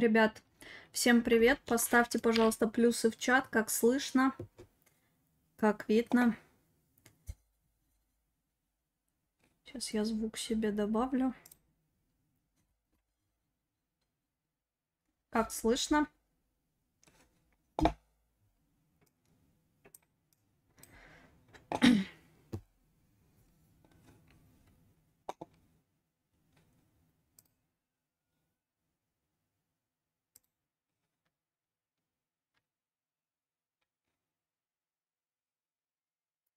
Ребят, всем привет. Поставьте, пожалуйста, плюсы в чат, как слышно, как видно. Сейчас я звук себе добавлю. Как слышно?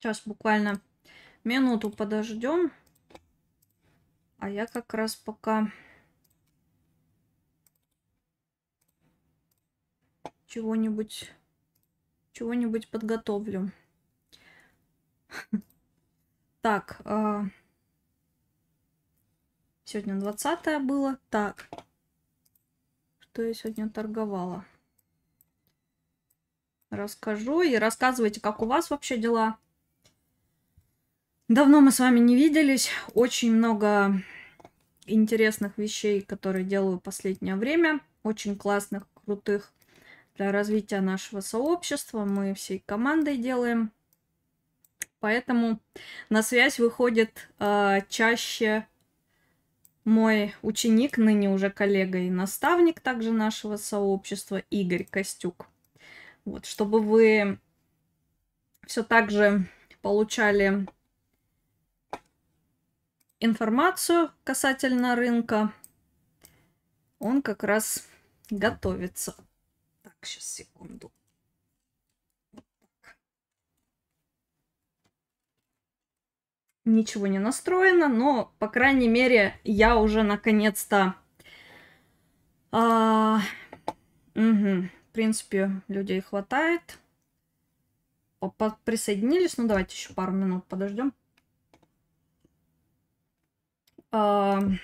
Сейчас буквально минуту подождем. А я как раз пока чего-нибудь чего-нибудь подготовлю. Так, а, сегодня 20 было. Так, что я сегодня торговала? Расскажу и рассказывайте, как у вас вообще дела. Давно мы с вами не виделись. Очень много интересных вещей, которые делаю в последнее время. Очень классных, крутых для развития нашего сообщества. Мы всей командой делаем. Поэтому на связь выходит э, чаще мой ученик, ныне уже коллега и наставник также нашего сообщества Игорь Костюк. Вот, чтобы вы все так же получали информацию касательно рынка. Он как раз готовится. Так, сейчас секунду. Ничего не настроено, но, по крайней мере, я уже наконец-то... А... Угу. В принципе, людей хватает. Присоединились. Ну, давайте еще пару минут подождем. Эм,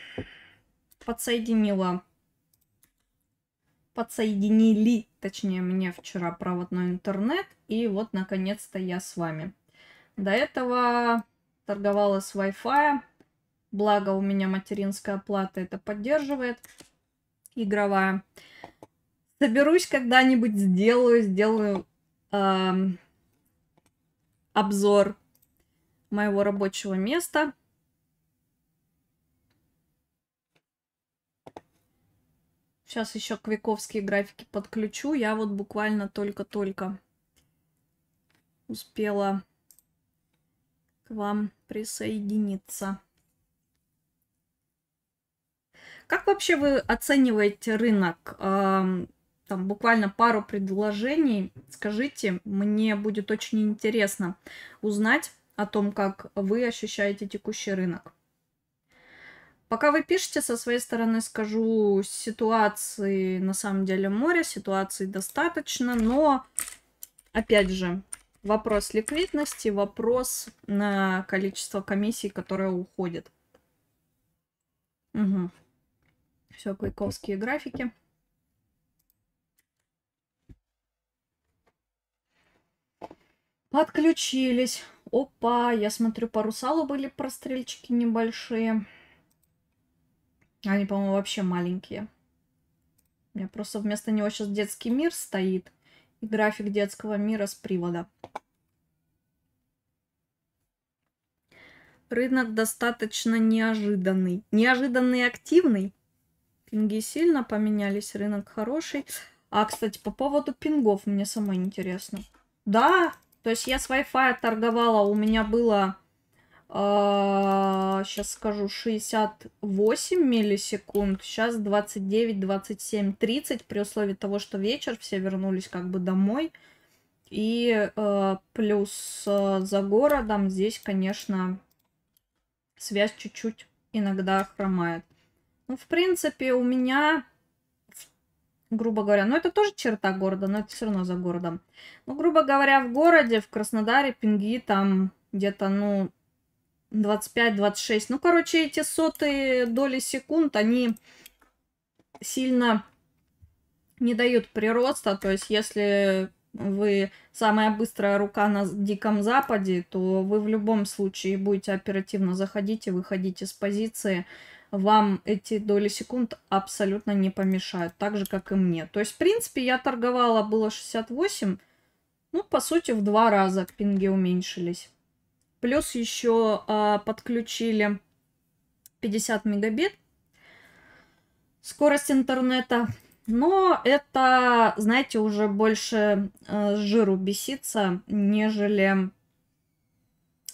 подсоединила, подсоединили, точнее, мне вчера проводной интернет, и вот, наконец-то, я с вами. До этого торговала с Wi-Fi, благо у меня материнская плата это поддерживает, игровая. Соберусь когда-нибудь, сделаю, сделаю э, обзор моего рабочего места. Сейчас еще квиковские графики подключу. Я вот буквально только-только успела к вам присоединиться. Как вообще вы оцениваете рынок? Там буквально пару предложений. Скажите, мне будет очень интересно узнать о том, как вы ощущаете текущий рынок. Пока вы пишете, со своей стороны скажу, ситуации на самом деле море, ситуации достаточно, но, опять же, вопрос ликвидности, вопрос на количество комиссий, которое уходит. Угу. Все, клейковские графики. Подключились. Опа, я смотрю, по русалу были прострельчики небольшие. Они, по-моему, вообще маленькие. У меня просто вместо него сейчас детский мир стоит. И график детского мира с привода. Рынок достаточно неожиданный. Неожиданный и активный. Пинги сильно поменялись, рынок хороший. А, кстати, по поводу пингов мне самое интересно. Да, то есть я с Wi-Fi торговала, у меня было сейчас а, скажу, 68 миллисекунд, сейчас 29, 27, 30, при условии того, что вечер, все вернулись как бы домой. И э, плюс э, за городом здесь, конечно, связь чуть-чуть иногда хромает. Ну, в принципе, у меня, грубо говоря, ну это тоже черта города, но это все равно за городом. Ну, грубо говоря, в городе, в Краснодаре, пинги там где-то, ну, 25-26. Ну, короче, эти сотые доли секунд, они сильно не дают прироста. То есть, если вы самая быстрая рука на Диком Западе, то вы в любом случае будете оперативно заходить и выходить из позиции. Вам эти доли секунд абсолютно не помешают, так же, как и мне. То есть, в принципе, я торговала, было 68, ну, по сути, в два раза пинги уменьшились. Плюс еще э, а, подключили 50 мегабит скорость интернета. Но это, знаете, уже больше э, жиру беситься, нежели,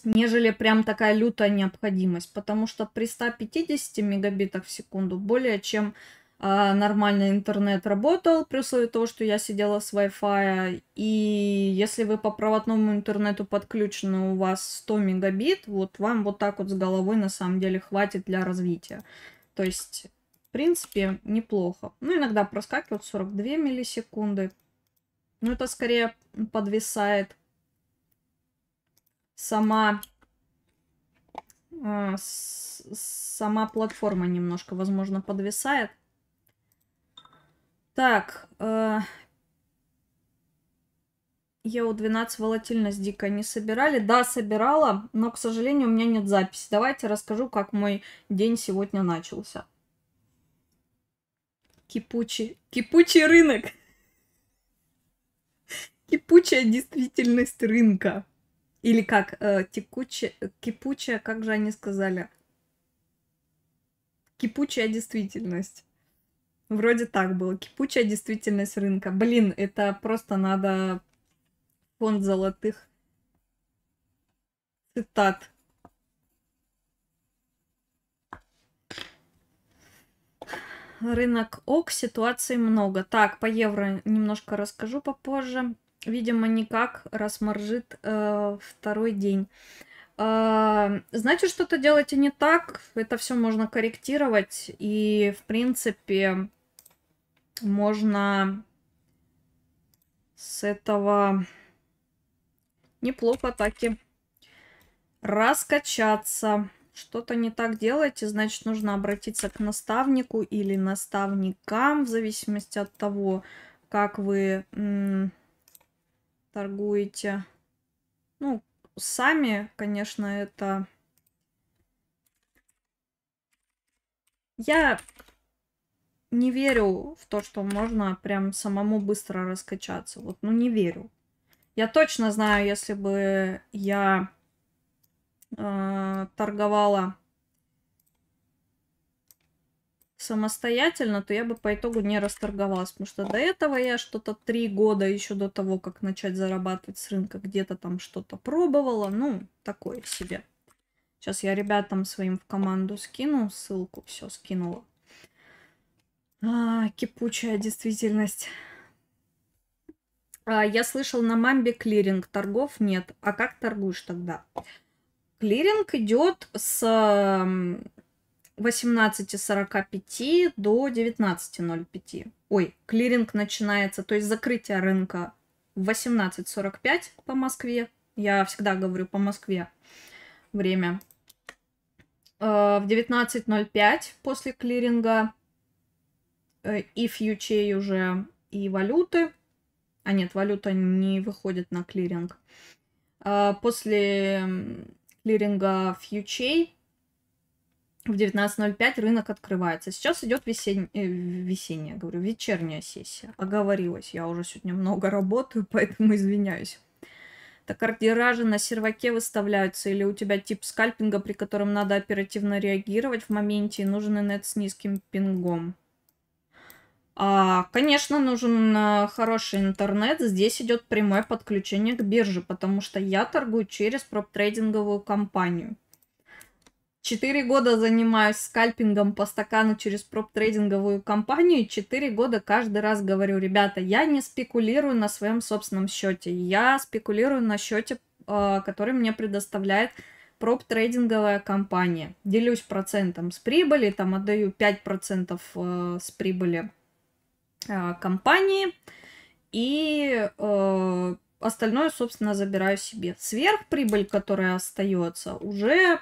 нежели прям такая лютая необходимость. Потому что при 150 мегабитах в секунду более чем а нормальный интернет работал, при условии того, что я сидела с Wi-Fi. И если вы по проводному интернету подключены, у вас 100 мегабит, вот вам вот так вот с головой на самом деле хватит для развития. То есть, в принципе, неплохо. Ну, иногда проскакивают 42 миллисекунды. ну это скорее подвисает сама а, сама платформа немножко, возможно, подвисает. Так, э, ЕУ-12 волатильность дико не собирали. Да, собирала, но, к сожалению, у меня нет записи. Давайте расскажу, как мой день сегодня начался. Кипучий, кипучий рынок. Кипучая действительность рынка. Или как, э, текучая, э, кипучая, как же они сказали? Кипучая действительность. Вроде так было. Кипучая действительность рынка. Блин, это просто надо фонд золотых цитат. Рынок ОК, ситуаций много. Так, по евро немножко расскажу попозже. Видимо, никак, раз маржит э, второй день. Э, значит, что-то делаете не так. Это все можно корректировать. И, в принципе, можно с этого неплохо таки раскачаться. Что-то не так делаете, значит, нужно обратиться к наставнику или наставникам, в зависимости от того, как вы торгуете. Ну, сами, конечно, это... Я не верю в то, что можно прям самому быстро раскачаться. Вот, ну не верю. Я точно знаю, если бы я э, торговала самостоятельно, то я бы по итогу не расторговалась, потому что до этого я что-то три года еще до того, как начать зарабатывать с рынка, где-то там что-то пробовала, ну, такое себе. Сейчас я ребятам своим в команду скину ссылку, все скинула. А, кипучая действительность. А, я слышал, на мамбе клиринг, торгов нет. А как торгуешь тогда? Клиринг идет с 18.45 до 19.05. Ой, клиринг начинается, то есть закрытие рынка в 18.45 по Москве. Я всегда говорю по Москве время. А, в 19.05 после клиринга Э, и фьючей уже, и валюты. А нет, валюта не выходит на клиринг. А, после клиринга фьючей в 19.05 рынок открывается. Сейчас идет весень... Э, весенняя, говорю, вечерняя сессия. Оговорилась, я уже сегодня много работаю, поэтому извиняюсь. Так ордеражи на серваке выставляются, или у тебя тип скальпинга, при котором надо оперативно реагировать в моменте, и нужен инет с низким пингом. А, Конечно, нужен э, хороший интернет. Здесь идет прямое подключение к бирже, потому что я торгую через проптрейдинговую компанию. Четыре года занимаюсь скальпингом по стакану через проптрейдинговую компанию. Четыре года каждый раз говорю, ребята, я не спекулирую на своем собственном счете. Я спекулирую на счете, э, который мне предоставляет проптрейдинговая компания. Делюсь процентом с прибыли, там отдаю 5% э, с прибыли Э, компании. И э, остальное, собственно, забираю себе. Сверхприбыль, которая остается, уже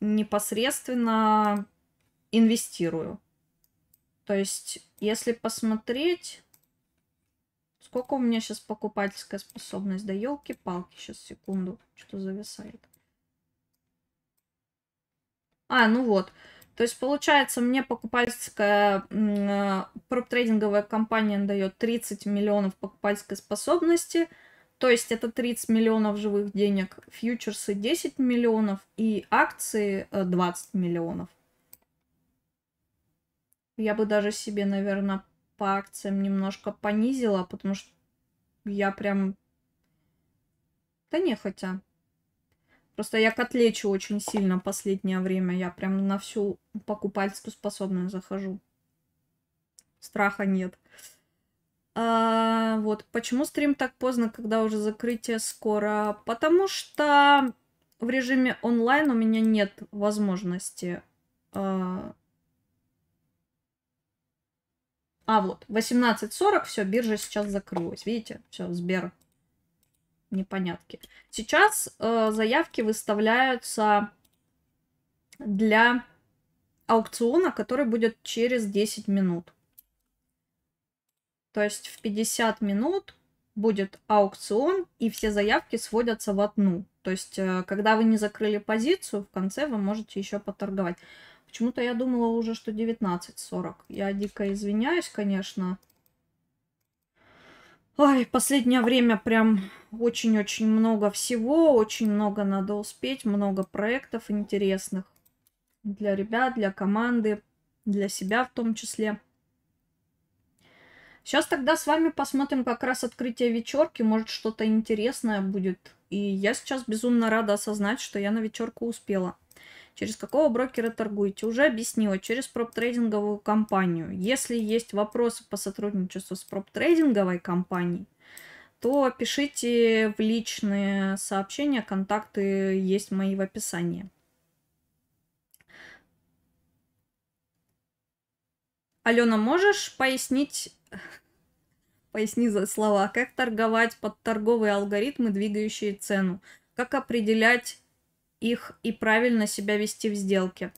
непосредственно инвестирую. То есть, если посмотреть, сколько у меня сейчас покупательская способность. Да елки-палки, сейчас секунду, что зависает. А, ну вот. То есть, получается, мне покупательская проптрейдинговая компания дает 30 миллионов покупательской способности, то есть это 30 миллионов живых денег, фьючерсы 10 миллионов и акции 20 э, миллионов. Я бы даже себе, наверное, по акциям немножко понизила, потому что я прям... Да не, хотя Просто я котлечу очень сильно последнее время. Я прям на всю покупательскую способную захожу. Страха нет. А, вот. Почему стрим так поздно, когда уже закрытие скоро? Потому что в режиме онлайн у меня нет возможности... А, а вот, 18.40, все, биржа сейчас закрылась. Видите? Все, Сбер непонятки. Сейчас э, заявки выставляются для аукциона, который будет через 10 минут. То есть в 50 минут будет аукцион, и все заявки сводятся в одну. То есть, э, когда вы не закрыли позицию, в конце вы можете еще поторговать. Почему-то я думала уже, что 19.40. Я дико извиняюсь, конечно. Ой, последнее время прям очень-очень много всего, очень много надо успеть, много проектов интересных для ребят, для команды, для себя в том числе. Сейчас тогда с вами посмотрим как раз открытие вечерки, может что-то интересное будет. И я сейчас безумно рада осознать, что я на вечерку успела. Через какого брокера торгуете? Уже объяснила, через проп компанию. Если есть вопросы по сотрудничеству с проп компанией, то пишите в личные сообщения, контакты есть мои в описании. Алена, можешь пояснить, поясни за слова, как торговать под торговые алгоритмы, двигающие цену? Как определять их и правильно себя вести в сделке.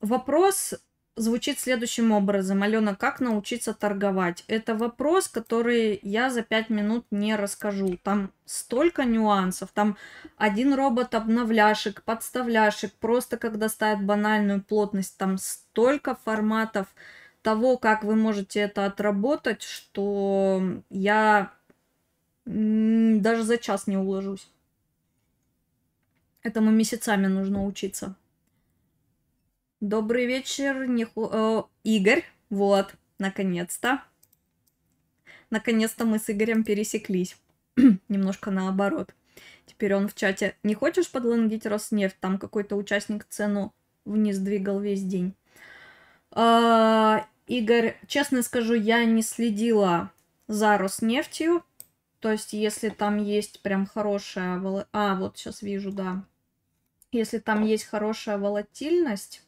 Вопрос звучит следующим образом. Алена, как научиться торговать? Это вопрос, который я за пять минут не расскажу. Там столько нюансов. Там один робот обновляшек, подставляшек, просто когда ставят банальную плотность. Там столько форматов того, как вы можете это отработать, что я даже за час не уложусь. Этому месяцами нужно учиться. Добрый вечер, Ниху... Э, Игорь. Вот, наконец-то. Наконец-то мы с Игорем пересеклись. Немножко наоборот. Теперь он в чате. Не хочешь подлонгить Роснефть? Там какой-то участник цену вниз двигал весь день. А, Игорь, честно скажу, я не следила за Роснефтью. То есть, если там есть прям хорошая... А, вот сейчас вижу, да. Если там есть хорошая волатильность,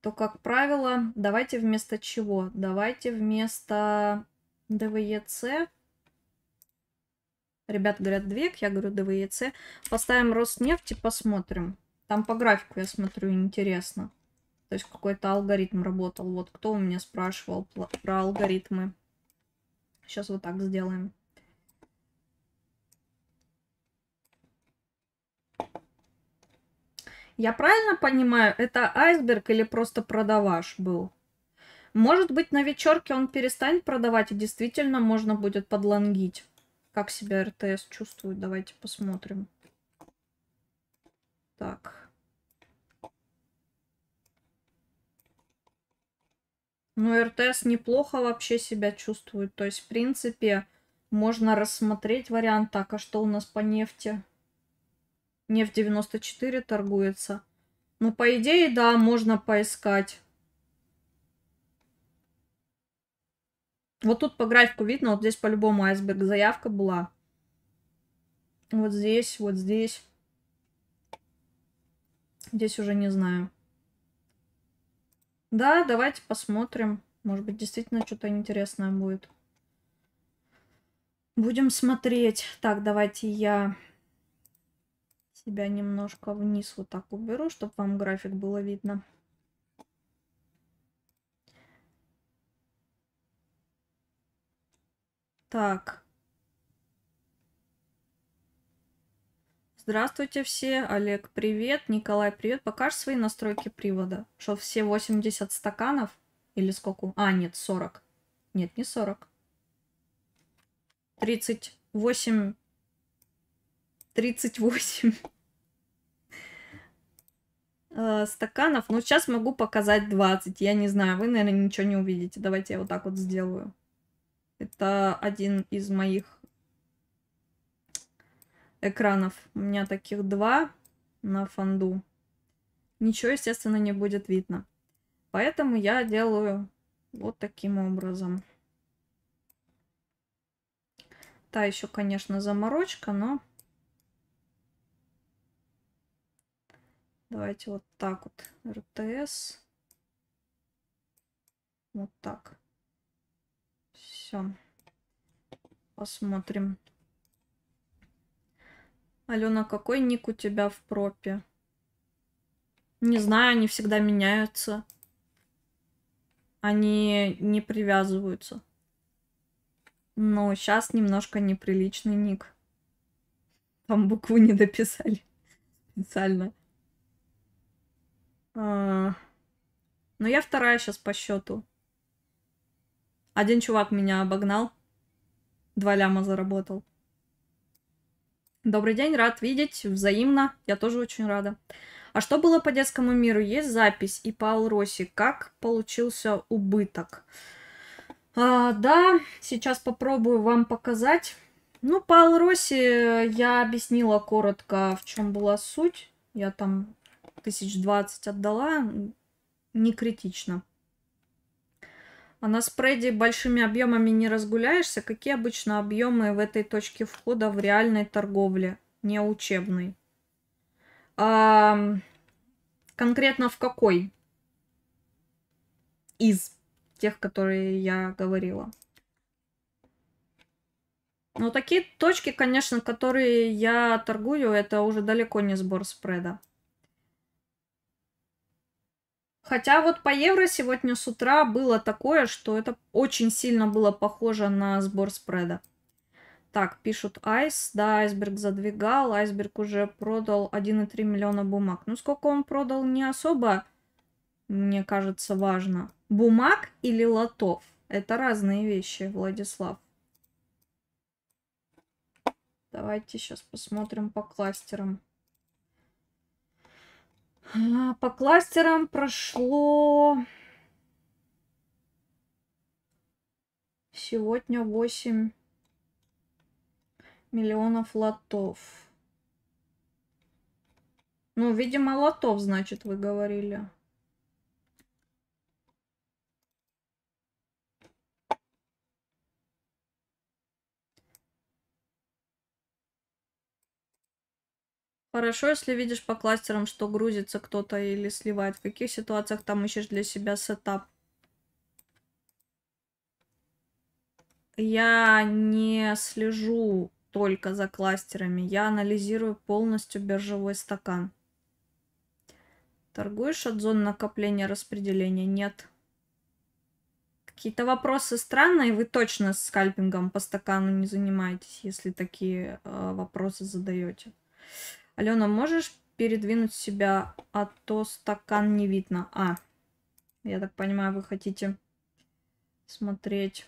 то, как правило, давайте вместо чего? Давайте вместо ДВЕЦ, ребята говорят ДВЕК, я говорю ДВЕЦ, поставим Роснефть и посмотрим. Там по графику я смотрю, интересно. То есть какой-то алгоритм работал. Вот кто у меня спрашивал про алгоритмы. Сейчас вот так сделаем. Я правильно понимаю, это айсберг или просто продаваш был? Может быть, на вечерке он перестанет продавать, и действительно можно будет подлангить. Как себя РТС чувствует, давайте посмотрим. Так. Ну, РТС неплохо вообще себя чувствует. То есть, в принципе, можно рассмотреть вариант. Так, а что у нас по нефти? Нефть 94 торгуется. Ну, по идее, да, можно поискать. Вот тут по графику видно, вот здесь по-любому айсберг заявка была. Вот здесь, вот здесь. Здесь уже не знаю. Да, давайте посмотрим. Может быть, действительно что-то интересное будет. Будем смотреть. Так, давайте я себя немножко вниз вот так уберу, чтобы вам график было видно. Так. Здравствуйте все. Олег, привет. Николай, привет. Покажешь свои настройки привода? Что все 80 стаканов? Или сколько? А, нет, 40. Нет, не 40. 38 38 э, стаканов. Ну, сейчас могу показать 20. Я не знаю, вы, наверное, ничего не увидите. Давайте я вот так вот сделаю. Это один из моих экранов. У меня таких два на фонду. Ничего, естественно, не будет видно. Поэтому я делаю вот таким образом. Та еще, конечно, заморочка, но Давайте вот так вот. РТС. Вот так. Все. Посмотрим. Алена, какой ник у тебя в пропе? Не знаю, они всегда меняются. Они не привязываются. Но сейчас немножко неприличный ник. Там букву не дописали специально. А, Но ну, я вторая сейчас по счету. Один чувак меня обогнал. Два ляма заработал. Добрый день, рад видеть. Взаимно. Я тоже очень рада. А что было по детскому миру? Есть запись и по Алросе. Как получился убыток? А, да, сейчас попробую вам показать. Ну, по Алросе я объяснила коротко, в чем была суть. Я там тысяч двадцать отдала, не критично. А на спреде большими объемами не разгуляешься. Какие обычно объемы в этой точке входа в реальной торговле, не учебной? А, конкретно в какой? Из тех, которые я говорила. Ну такие точки, конечно, которые я торгую, это уже далеко не сбор спреда. Хотя вот по евро сегодня с утра было такое, что это очень сильно было похоже на сбор спреда. Так, пишут Айс. Да, Айсберг задвигал. Айсберг уже продал 1,3 миллиона бумаг. Ну, сколько он продал, не особо, мне кажется, важно. Бумаг или лотов? Это разные вещи, Владислав. Давайте сейчас посмотрим по кластерам. А, по кластерам прошло сегодня 8 миллионов лотов. Ну, видимо, лотов, значит, вы говорили. Хорошо, если видишь по кластерам, что грузится кто-то или сливает. В каких ситуациях там ищешь для себя сетап? Я не слежу только за кластерами. Я анализирую полностью биржевой стакан. Торгуешь от зон накопления распределения? Нет. Какие-то вопросы странные, вы точно с скальпингом по стакану не занимаетесь, если такие э, вопросы задаете. Алена, можешь передвинуть себя, а то стакан не видно. А, я так понимаю, вы хотите смотреть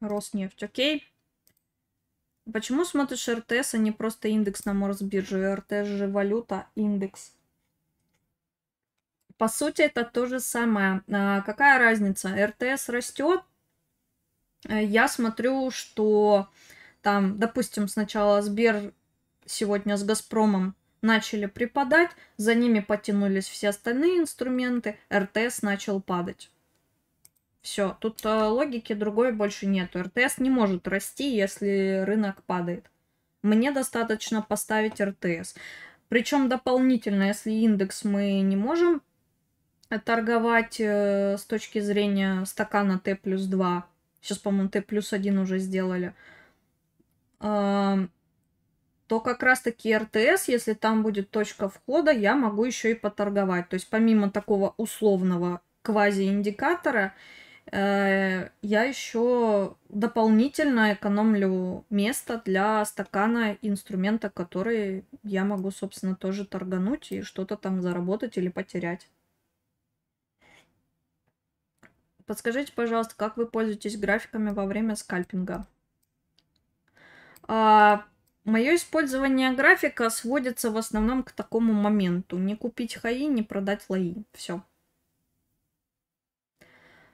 Роснефть, окей? Почему смотришь РТС, а не просто индекс на Морсбирже? РТС же валюта, индекс. По сути, это то же самое. А какая разница? РТС растет. Э, я смотрю, что там, допустим, сначала Сбер сегодня с «Газпромом» начали припадать, за ними потянулись все остальные инструменты, РТС начал падать. Все, тут э, логики другой больше нету. РТС не может расти, если рынок падает. Мне достаточно поставить РТС. Причем дополнительно, если индекс мы не можем торговать э, с точки зрения стакана Т плюс 2. Сейчас, по-моему, Т плюс 1 уже сделали. Э, то как раз-таки РТС, если там будет точка входа, я могу еще и поторговать. То есть помимо такого условного квази-индикатора, э, я еще дополнительно экономлю место для стакана инструмента, который я могу, собственно, тоже торгануть и что-то там заработать или потерять. Подскажите, пожалуйста, как вы пользуетесь графиками во время скальпинга? А, Мое использование графика сводится в основном к такому моменту. Не купить хаи, не продать лаи. Все.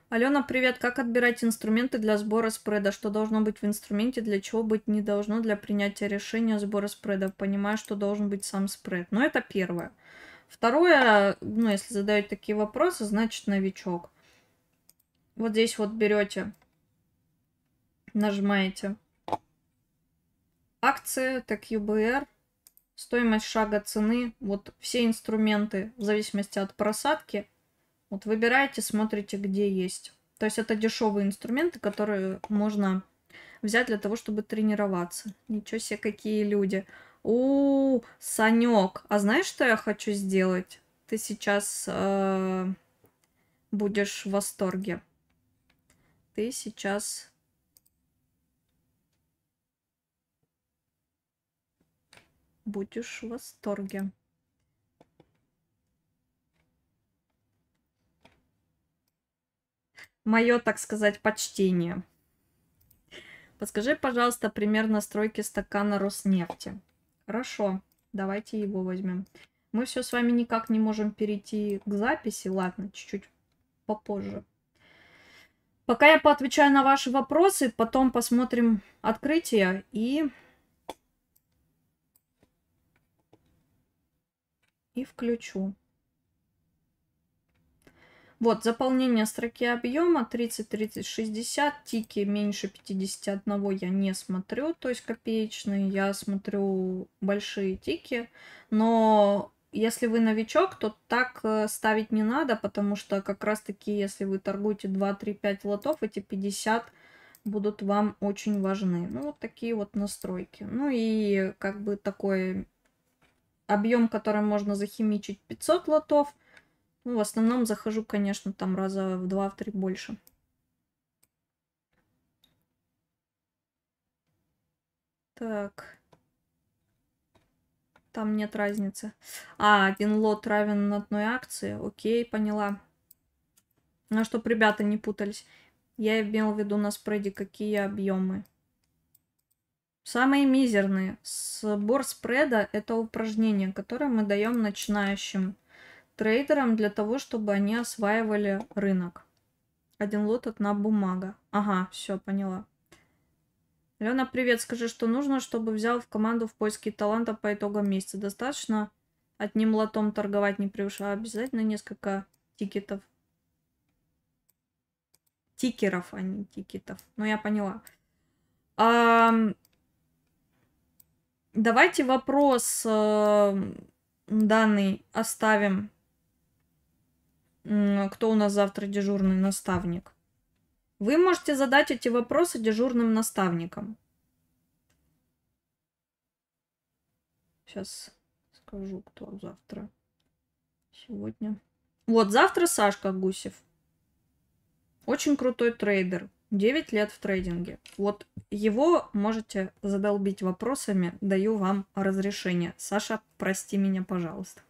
Алена, привет. Как отбирать инструменты для сбора спреда? Что должно быть в инструменте? Для чего быть не должно для принятия решения сбора спреда? Понимаю, что должен быть сам спред. Но ну, это первое. Второе, ну, если задают такие вопросы, значит новичок. Вот здесь вот берете, нажимаете акции, так ЮБР, стоимость шага цены, вот все инструменты в зависимости от просадки. Вот выбираете, смотрите, где есть. То есть это дешевые инструменты, которые можно взять для того, чтобы тренироваться. Ничего себе, какие люди. У, -у, -у Санек, а знаешь, что я хочу сделать? Ты сейчас э, -э будешь в восторге. Ты сейчас будешь в восторге. Мое, так сказать, почтение. Подскажи, пожалуйста, пример настройки стакана Роснефти. Хорошо, давайте его возьмем. Мы все с вами никак не можем перейти к записи. Ладно, чуть-чуть попозже. Пока я поотвечаю на ваши вопросы, потом посмотрим открытие и и включу. Вот, заполнение строки объема 30, 30, 60. Тики меньше 51 я не смотрю, то есть копеечные. Я смотрю большие тики. Но если вы новичок, то так э, ставить не надо, потому что как раз-таки, если вы торгуете 2, 3, 5 лотов, эти 50 будут вам очень важны. Ну, вот такие вот настройки. Ну и как бы такое объем, которым можно захимичить 500 лотов. Ну, в основном захожу, конечно, там раза в 2-3 больше. Так. Там нет разницы. А, один лот равен одной акции. Окей, поняла. Ну, чтоб ребята не путались. Я имел в виду на спреде, какие объемы. Самые мизерные. Сбор спреда – это упражнение, которое мы даем начинающим трейдерам для того, чтобы они осваивали рынок. Один лот, от на бумага. Ага, все, поняла. Лена, привет. Скажи, что нужно, чтобы взял в команду в поиске таланта по итогам месяца. Достаточно одним лотом торговать не превышая, а обязательно несколько тикетов. Тикеров, а не тикетов. Ну, я поняла. А, Давайте вопрос э, данный оставим. Кто у нас завтра дежурный наставник? Вы можете задать эти вопросы дежурным наставникам. Сейчас скажу, кто завтра. Сегодня. Вот, завтра Сашка Гусев. Очень крутой трейдер. 9 лет в трейдинге. Вот его можете задолбить вопросами, даю вам разрешение. Саша, прости меня, пожалуйста.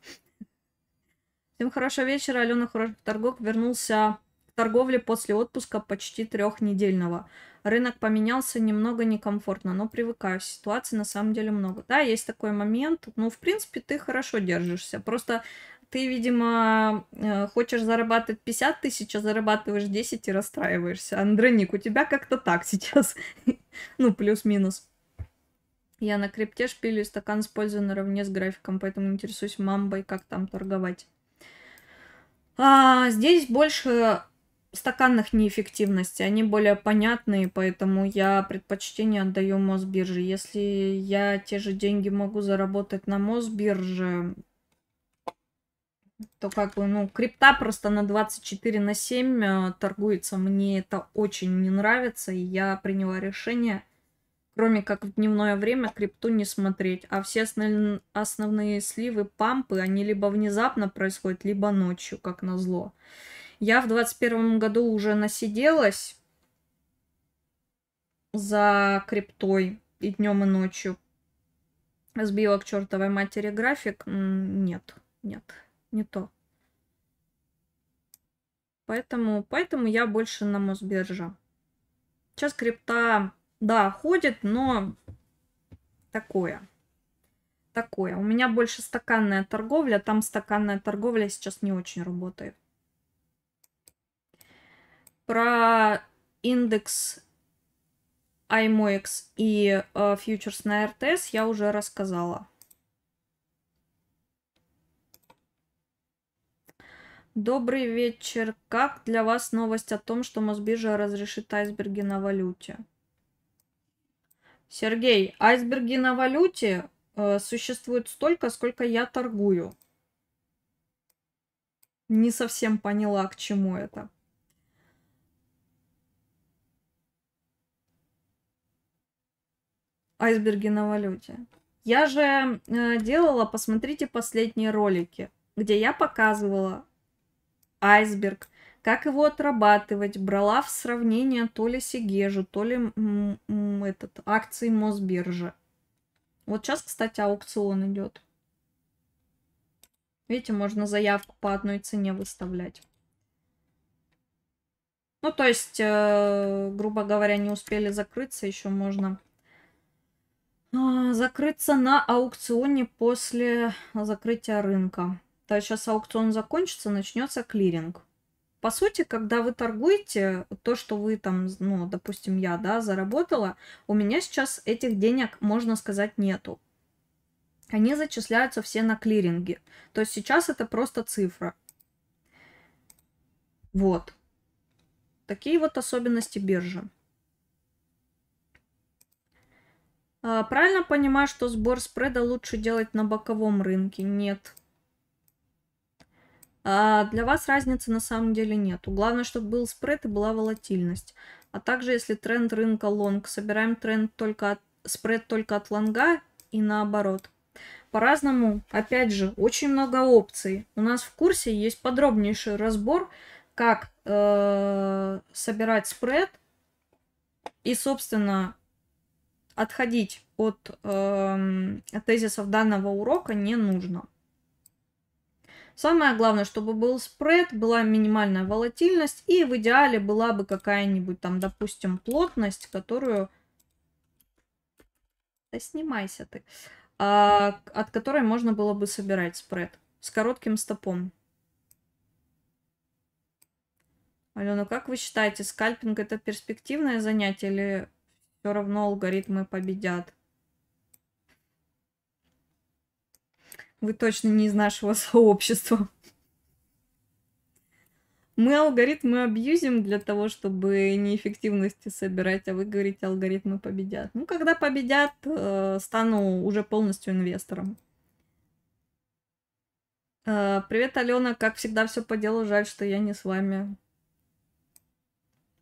Всем хорошего вечера, Алена Хороших Торгов вернулся к торговле после отпуска почти трехнедельного. Рынок поменялся немного некомфортно, но привыкаю. Ситуации на самом деле много. Да, есть такой момент. Ну, в принципе, ты хорошо держишься. Просто ты, видимо, э, хочешь зарабатывать 50 тысяч, а зарабатываешь 10 и расстраиваешься. Андроник, у тебя как-то так сейчас. ну, плюс-минус. Я на крипте шпилю стакан с пользой наравне с графиком, поэтому интересуюсь мамбой, как там торговать. А, здесь больше стаканных неэффективностей, они более понятные, поэтому я предпочтение отдаю Мосбирже. Если я те же деньги могу заработать на Мосбирже, то как бы, ну, крипта просто на 24 на 7 э, торгуется. Мне это очень не нравится, и я приняла решение, кроме как в дневное время, крипту не смотреть. А все основные сливы, пампы, они либо внезапно происходят, либо ночью, как назло. Я в 21 году уже насиделась за криптой и днем, и ночью. Сбила к чертовой матери график. Нет, нет не то. Поэтому, поэтому я больше на Мосбирже. Сейчас крипта, да, ходит, но такое. Такое. У меня больше стаканная торговля. Там стаканная торговля сейчас не очень работает. Про индекс IMOX и э, фьючерс на РТС я уже рассказала. Добрый вечер. Как для вас новость о том, что Мосбиржа разрешит айсберги на валюте? Сергей, айсберги на валюте э, существует столько, сколько я торгую. Не совсем поняла, к чему это. Айсберги на валюте. Я же э, делала, посмотрите последние ролики, где я показывала айсберг, как его отрабатывать, брала в сравнение то ли Сигежу, то ли этот, акции Мосбиржи. Вот сейчас, кстати, аукцион идет. Видите, можно заявку по одной цене выставлять. Ну, то есть, э, грубо говоря, не успели закрыться, еще можно э, закрыться на аукционе после закрытия рынка то сейчас аукцион закончится, начнется клиринг. По сути, когда вы торгуете, то, что вы там, ну, допустим, я, да, заработала, у меня сейчас этих денег, можно сказать, нету. Они зачисляются все на клиринге. То есть сейчас это просто цифра. Вот. Такие вот особенности биржи. А, правильно понимаю, что сбор спреда лучше делать на боковом рынке? Нет. А для вас разницы на самом деле нету. Главное, чтобы был спред и была волатильность. А также, если тренд рынка лонг, собираем тренд только от, спред только от лонга и наоборот. По-разному, опять же, очень много опций. У нас в курсе есть подробнейший разбор, как э, собирать спред и, собственно, отходить от э, тезисов данного урока не нужно. Самое главное, чтобы был спред, была минимальная волатильность и в идеале была бы какая-нибудь там, допустим, плотность, которую... Да снимайся ты. А, от которой можно было бы собирать спред с коротким стопом. Алена, как вы считаете, скальпинг это перспективное занятие или все равно алгоритмы победят? Вы точно не из нашего сообщества. Мы алгоритмы абьюзим для того, чтобы неэффективности собирать, а вы говорите, алгоритмы победят. Ну, когда победят, э, стану уже полностью инвестором. Э, привет, Алена. Как всегда, все по делу. Жаль, что я не с вами.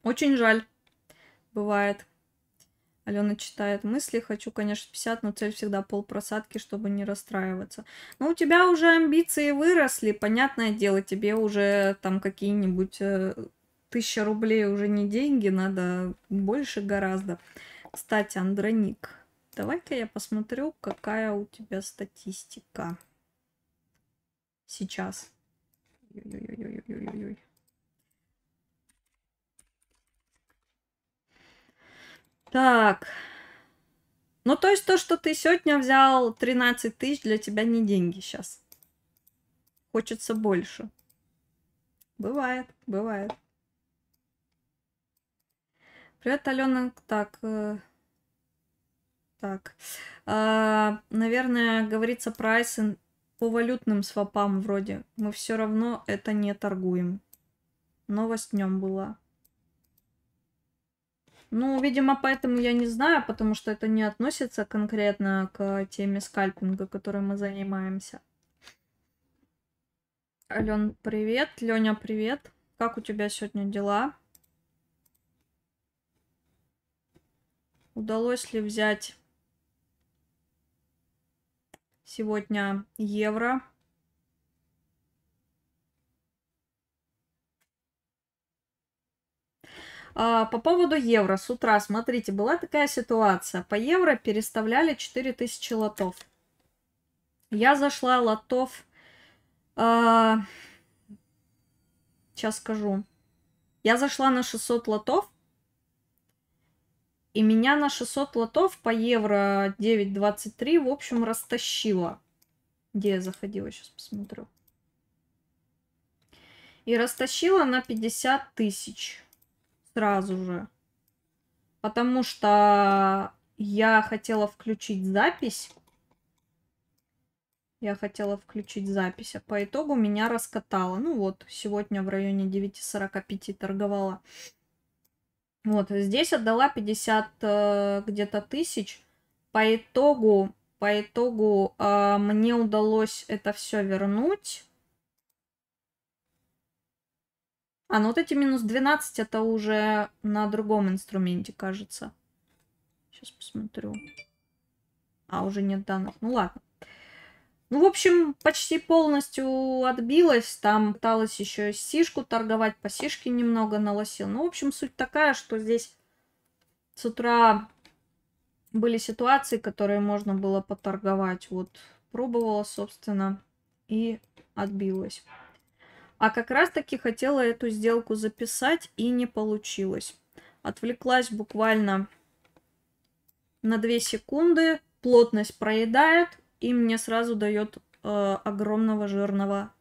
Очень жаль. Бывает. Алена читает мысли. Хочу, конечно, 50, но цель всегда пол просадки, чтобы не расстраиваться. Но у тебя уже амбиции выросли, понятное дело, тебе уже там какие-нибудь э, тысяча рублей уже не деньги, надо больше гораздо. Кстати, Андроник, давай-ка я посмотрю, какая у тебя статистика сейчас. Ой-ой-ой-ой-ой-ой. Так. Ну, то есть то, что ты сегодня взял 13 тысяч, для тебя не деньги сейчас. Хочется больше. Бывает, бывает. Привет, Алена. Так, э, так. Э, наверное, говорится прайсы по валютным свопам вроде. Мы все равно это не торгуем. Новость днем была. Ну, видимо, поэтому я не знаю, потому что это не относится конкретно к теме скальпинга, которой мы занимаемся. Ален, привет. Леня, привет. Как у тебя сегодня дела? Удалось ли взять сегодня евро? А, по поводу евро с утра, смотрите, была такая ситуация. По евро переставляли 4000 лотов. Я зашла лотов... Э, а, сейчас скажу. Я зашла на 600 лотов. И меня на 600 лотов по евро 9.23, в общем, растащило. Где я заходила, сейчас посмотрю. И растащила на 50 тысяч сразу же. Потому что я хотела включить запись. Я хотела включить запись, а по итогу меня раскатало. Ну вот, сегодня в районе 9.45 торговала. Вот, здесь отдала 50 э, где-то тысяч. По итогу, по итогу а, мне удалось это все вернуть. А, ну вот эти минус 12 это уже на другом инструменте, кажется. Сейчас посмотрю. А, уже нет данных. Ну ладно. Ну, в общем, почти полностью отбилась. Там пыталась еще сишку торговать, по сишке немного налосил. Ну, в общем, суть такая, что здесь с утра были ситуации, которые можно было поторговать. Вот пробовала, собственно, и отбилась. А как раз-таки хотела эту сделку записать и не получилось. Отвлеклась буквально на 2 секунды, плотность проедает, и мне сразу дает э, огромного жирного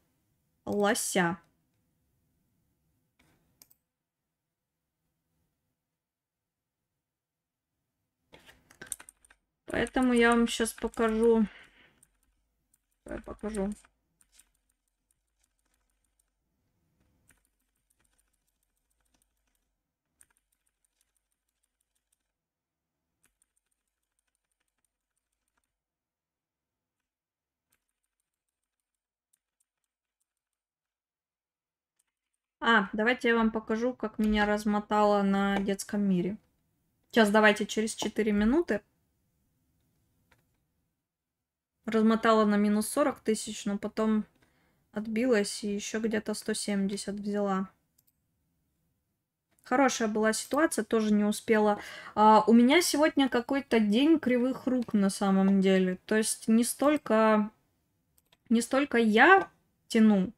лося. Поэтому я вам сейчас покажу. Я покажу. А, давайте я вам покажу, как меня размотало на детском мире. Сейчас давайте через 4 минуты. Размотала на минус 40 тысяч, но потом отбилась и еще где-то 170 взяла. Хорошая была ситуация, тоже не успела. А, у меня сегодня какой-то день кривых рук на самом деле. То есть не столько, не столько я тяну,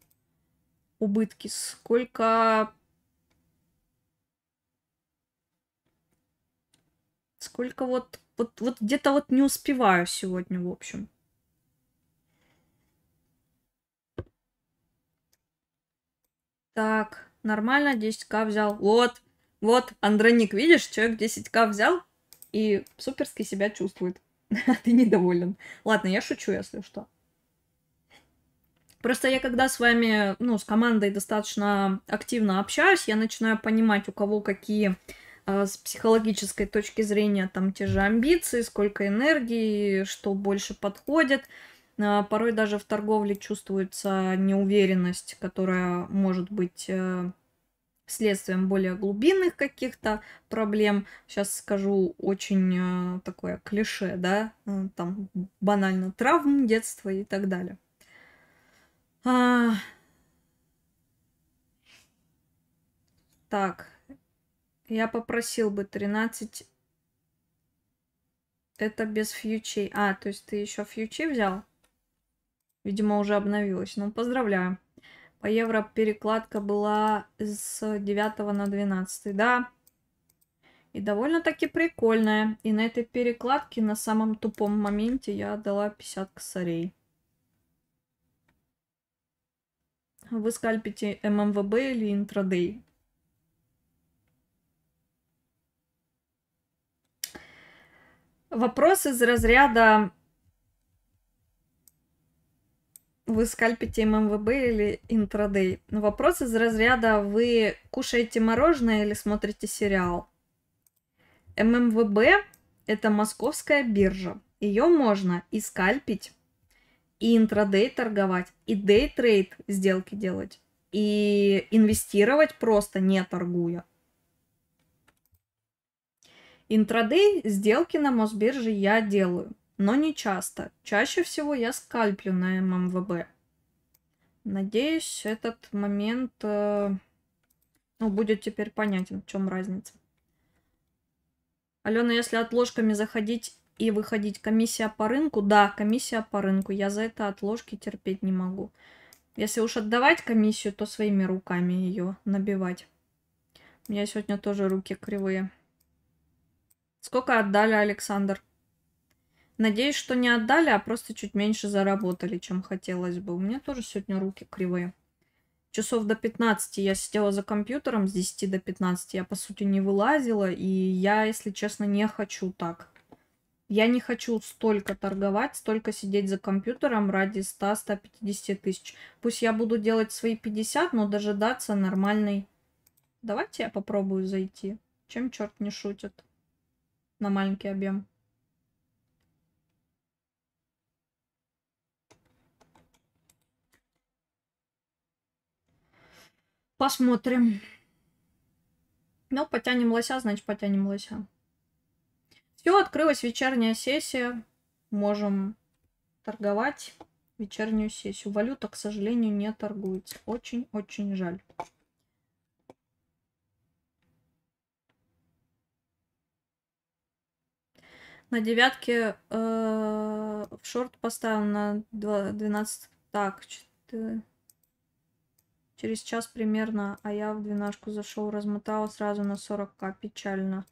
убытки, сколько... Сколько вот... Вот, вот где-то вот не успеваю сегодня, в общем. Так, нормально, 10к взял. Вот, вот, Андроник, видишь, человек 10к взял и суперски себя чувствует. Ты недоволен. Ладно, я шучу, если что. Просто я когда с вами, ну, с командой достаточно активно общаюсь, я начинаю понимать, у кого какие а, с психологической точки зрения там те же амбиции, сколько энергии, что больше подходит. А, порой даже в торговле чувствуется неуверенность, которая может быть э, следствием более глубинных каких-то проблем. Сейчас скажу очень э, такое клише, да, э, там банально травм детства и так далее. А... Так, я попросил бы 13. Это без фьючей. А, то есть ты еще фьючи взял? Видимо, уже обновилась. Ну, поздравляю. По евро перекладка была с 9 на 12. Да. И довольно-таки прикольная. И на этой перекладке на самом тупом моменте я отдала 50 косарей. вы скальпите ММВБ или интрадей. Вопрос из разряда вы скальпите ММВБ или интрадей. Вопрос из разряда вы кушаете мороженое или смотрите сериал. ММВБ это московская биржа. Ее можно и скальпить, и интрадей торговать, и дейтрейд сделки делать, и инвестировать просто не торгуя. Интрадей сделки на Мосбирже я делаю, но не часто. Чаще всего я скальплю на ММВБ. Надеюсь, этот момент э, ну, будет теперь понятен, в чем разница. Алена, если отложками заходить и выходить. Комиссия по рынку? Да, комиссия по рынку. Я за это отложки терпеть не могу. Если уж отдавать комиссию, то своими руками ее набивать. У меня сегодня тоже руки кривые. Сколько отдали, Александр? Надеюсь, что не отдали, а просто чуть меньше заработали, чем хотелось бы. У меня тоже сегодня руки кривые. Часов до 15 я сидела за компьютером, с 10 до 15 я, по сути, не вылазила. И я, если честно, не хочу так. Я не хочу столько торговать, столько сидеть за компьютером ради 100-150 тысяч. Пусть я буду делать свои 50, но дожидаться нормальной... Давайте я попробую зайти. Чем черт не шутит на маленький объем. Посмотрим. Ну, потянем лося, значит потянем лося. Все, открылась вечерняя сессия. Можем торговать вечернюю сессию. Валюта, к сожалению, не торгуется. Очень-очень жаль. На девятке э, в шорт поставил на 12. Так, 4. через час примерно, а я в двенашку зашел, размотала сразу на 40к. Печально.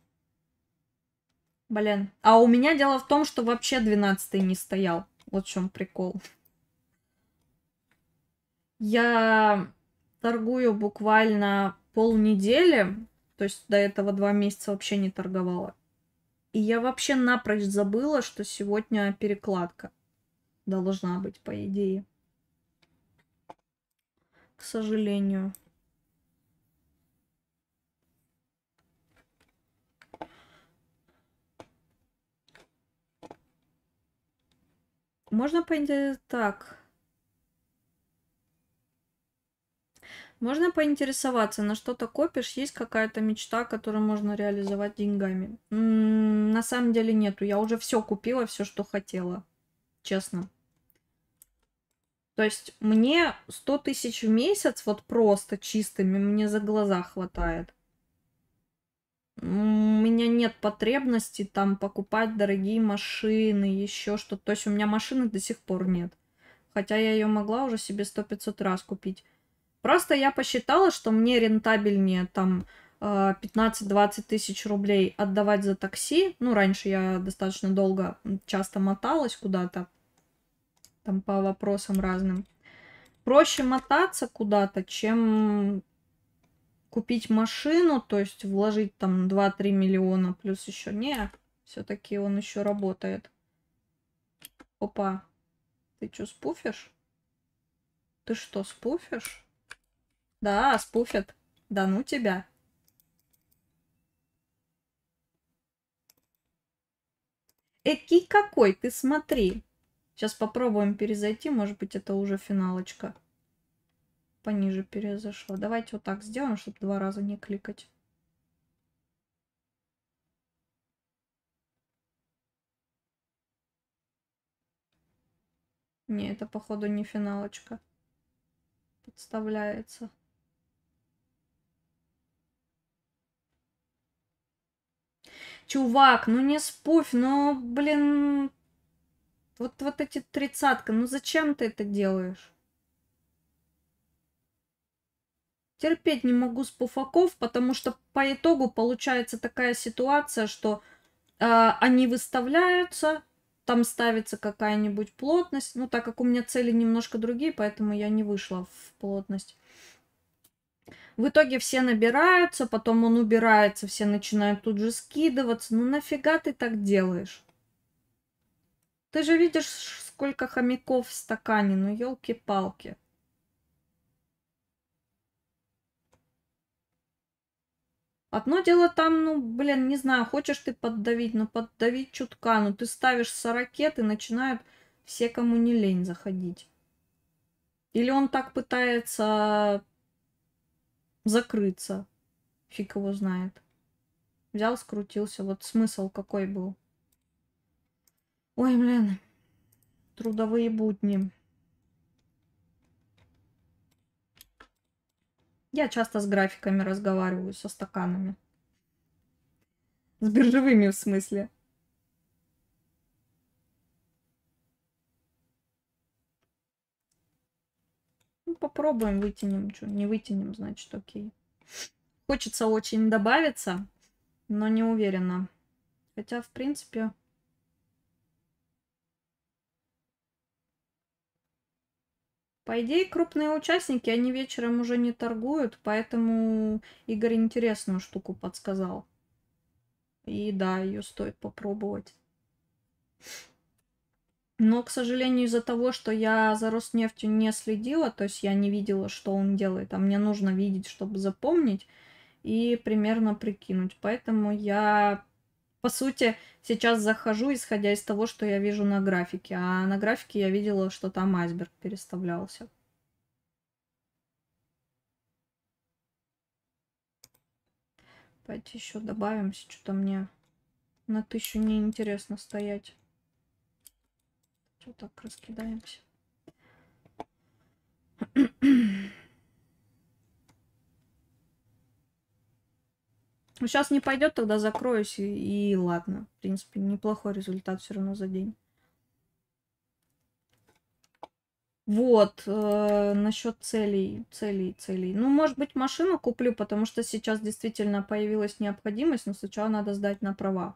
Блин. А у меня дело в том, что вообще 12 не стоял. Вот в чем прикол. Я торгую буквально полнедели, то есть до этого два месяца вообще не торговала. И я вообще напрочь забыла, что сегодня перекладка должна быть, по идее. К сожалению. Можно поинтересоваться... Э, так. Можно поинтересоваться, на что ты копишь? Есть какая-то мечта, которую можно реализовать деньгами? М -м, на самом деле нету. Я уже все купила, все, что хотела. Честно. То есть мне 100 тысяч в месяц вот просто чистыми мне за глаза хватает у меня нет потребности там покупать дорогие машины, еще что-то. То есть у меня машины до сих пор нет. Хотя я ее могла уже себе сто пятьсот раз купить. Просто я посчитала, что мне рентабельнее там 15-20 э, тысяч рублей отдавать за такси. Ну, раньше я достаточно долго, часто моталась куда-то, там по вопросам разным. Проще мотаться куда-то, чем купить машину, то есть вложить там 2-3 миллиона плюс еще. Не, все-таки он еще работает. Опа, ты что, спуфишь? Ты что, спуфишь? Да, спуфят. Да ну тебя. Эки какой, ты смотри. Сейчас попробуем перезайти, может быть это уже финалочка пониже перезашла. Давайте вот так сделаем, чтобы два раза не кликать. Не, это походу не финалочка. Подставляется. Чувак, ну не спуфь, ну, блин... Вот, вот эти тридцатка, ну зачем ты это делаешь? терпеть не могу с пуфаков, потому что по итогу получается такая ситуация, что э, они выставляются, там ставится какая-нибудь плотность. Ну, так как у меня цели немножко другие, поэтому я не вышла в плотность. В итоге все набираются, потом он убирается, все начинают тут же скидываться. Ну нафига ты так делаешь? Ты же видишь, сколько хомяков в стакане, ну елки-палки. Одно дело там, ну, блин, не знаю, хочешь ты поддавить, но поддавить чутка. Ну, ты ставишь 40 и начинают все, кому не лень, заходить. Или он так пытается закрыться. Фиг его знает. Взял, скрутился. Вот смысл какой был. Ой, блин. Трудовые будни. Я часто с графиками разговариваю, со стаканами. С биржевыми в смысле. Ну, попробуем, вытянем. Что, не вытянем, значит, окей. Хочется очень добавиться, но не уверена. Хотя, в принципе, По идее, крупные участники, они вечером уже не торгуют, поэтому Игорь интересную штуку подсказал. И да, ее стоит попробовать. Но, к сожалению, из-за того, что я за Роснефтью не следила, то есть я не видела, что он делает, а мне нужно видеть, чтобы запомнить и примерно прикинуть. Поэтому я по сути, сейчас захожу, исходя из того, что я вижу на графике. А на графике я видела, что там айсберг переставлялся. Давайте еще добавимся, что-то мне на тысячу неинтересно стоять. Что так раскидаемся. Сейчас не пойдет, тогда закроюсь и, и ладно. В принципе, неплохой результат все равно за день. Вот, э, насчет целей, целей, целей. Ну, может быть, машину куплю, потому что сейчас действительно появилась необходимость, но сначала надо сдать на права.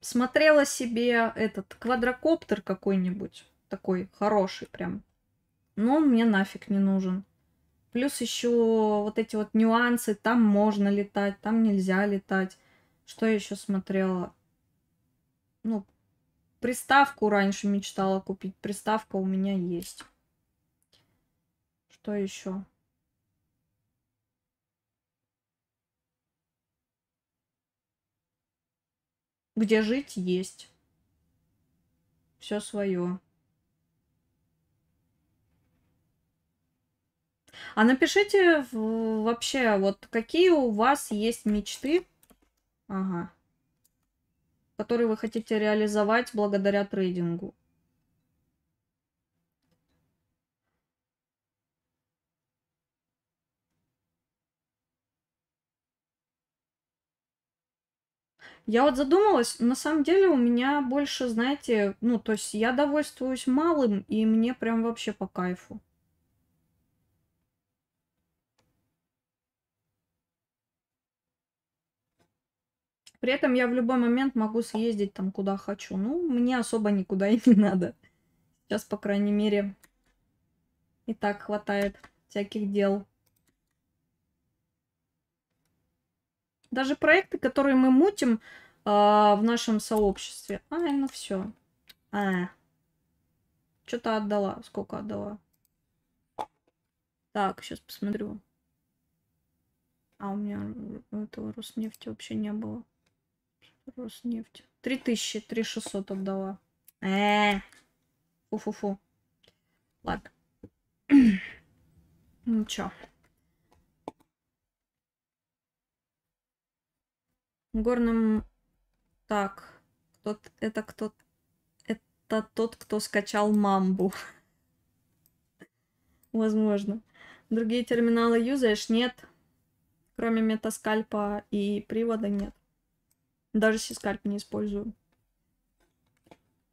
Смотрела себе этот квадрокоптер какой-нибудь, такой хороший прям. Но он мне нафиг не нужен. Плюс еще вот эти вот нюансы, там можно летать, там нельзя летать. Что я еще смотрела? Ну, приставку раньше мечтала купить. Приставка у меня есть. Что еще? Где жить есть. Все свое. А напишите вообще, вот какие у вас есть мечты, ага, которые вы хотите реализовать благодаря трейдингу. Я вот задумалась, на самом деле у меня больше, знаете, ну, то есть я довольствуюсь малым, и мне прям вообще по кайфу. При этом я в любой момент могу съездить там, куда хочу. Ну, мне особо никуда и не надо. Сейчас, по крайней мере, и так хватает всяких дел. Даже проекты, которые мы мутим э, в нашем сообществе. А, ну все. А. Что-то отдала. Сколько отдала? Так, сейчас посмотрю. А у меня этого Роснефти вообще не было. Роснефть. 3000, 3600 отдала. Э, Фу-фу-фу. Ладно. ну чё. Горным... Так. Кто это кто... Это тот, кто скачал мамбу. Возможно. Другие терминалы юзаешь? Нет. Кроме метаскальпа и привода нет. Даже сискальп не использую.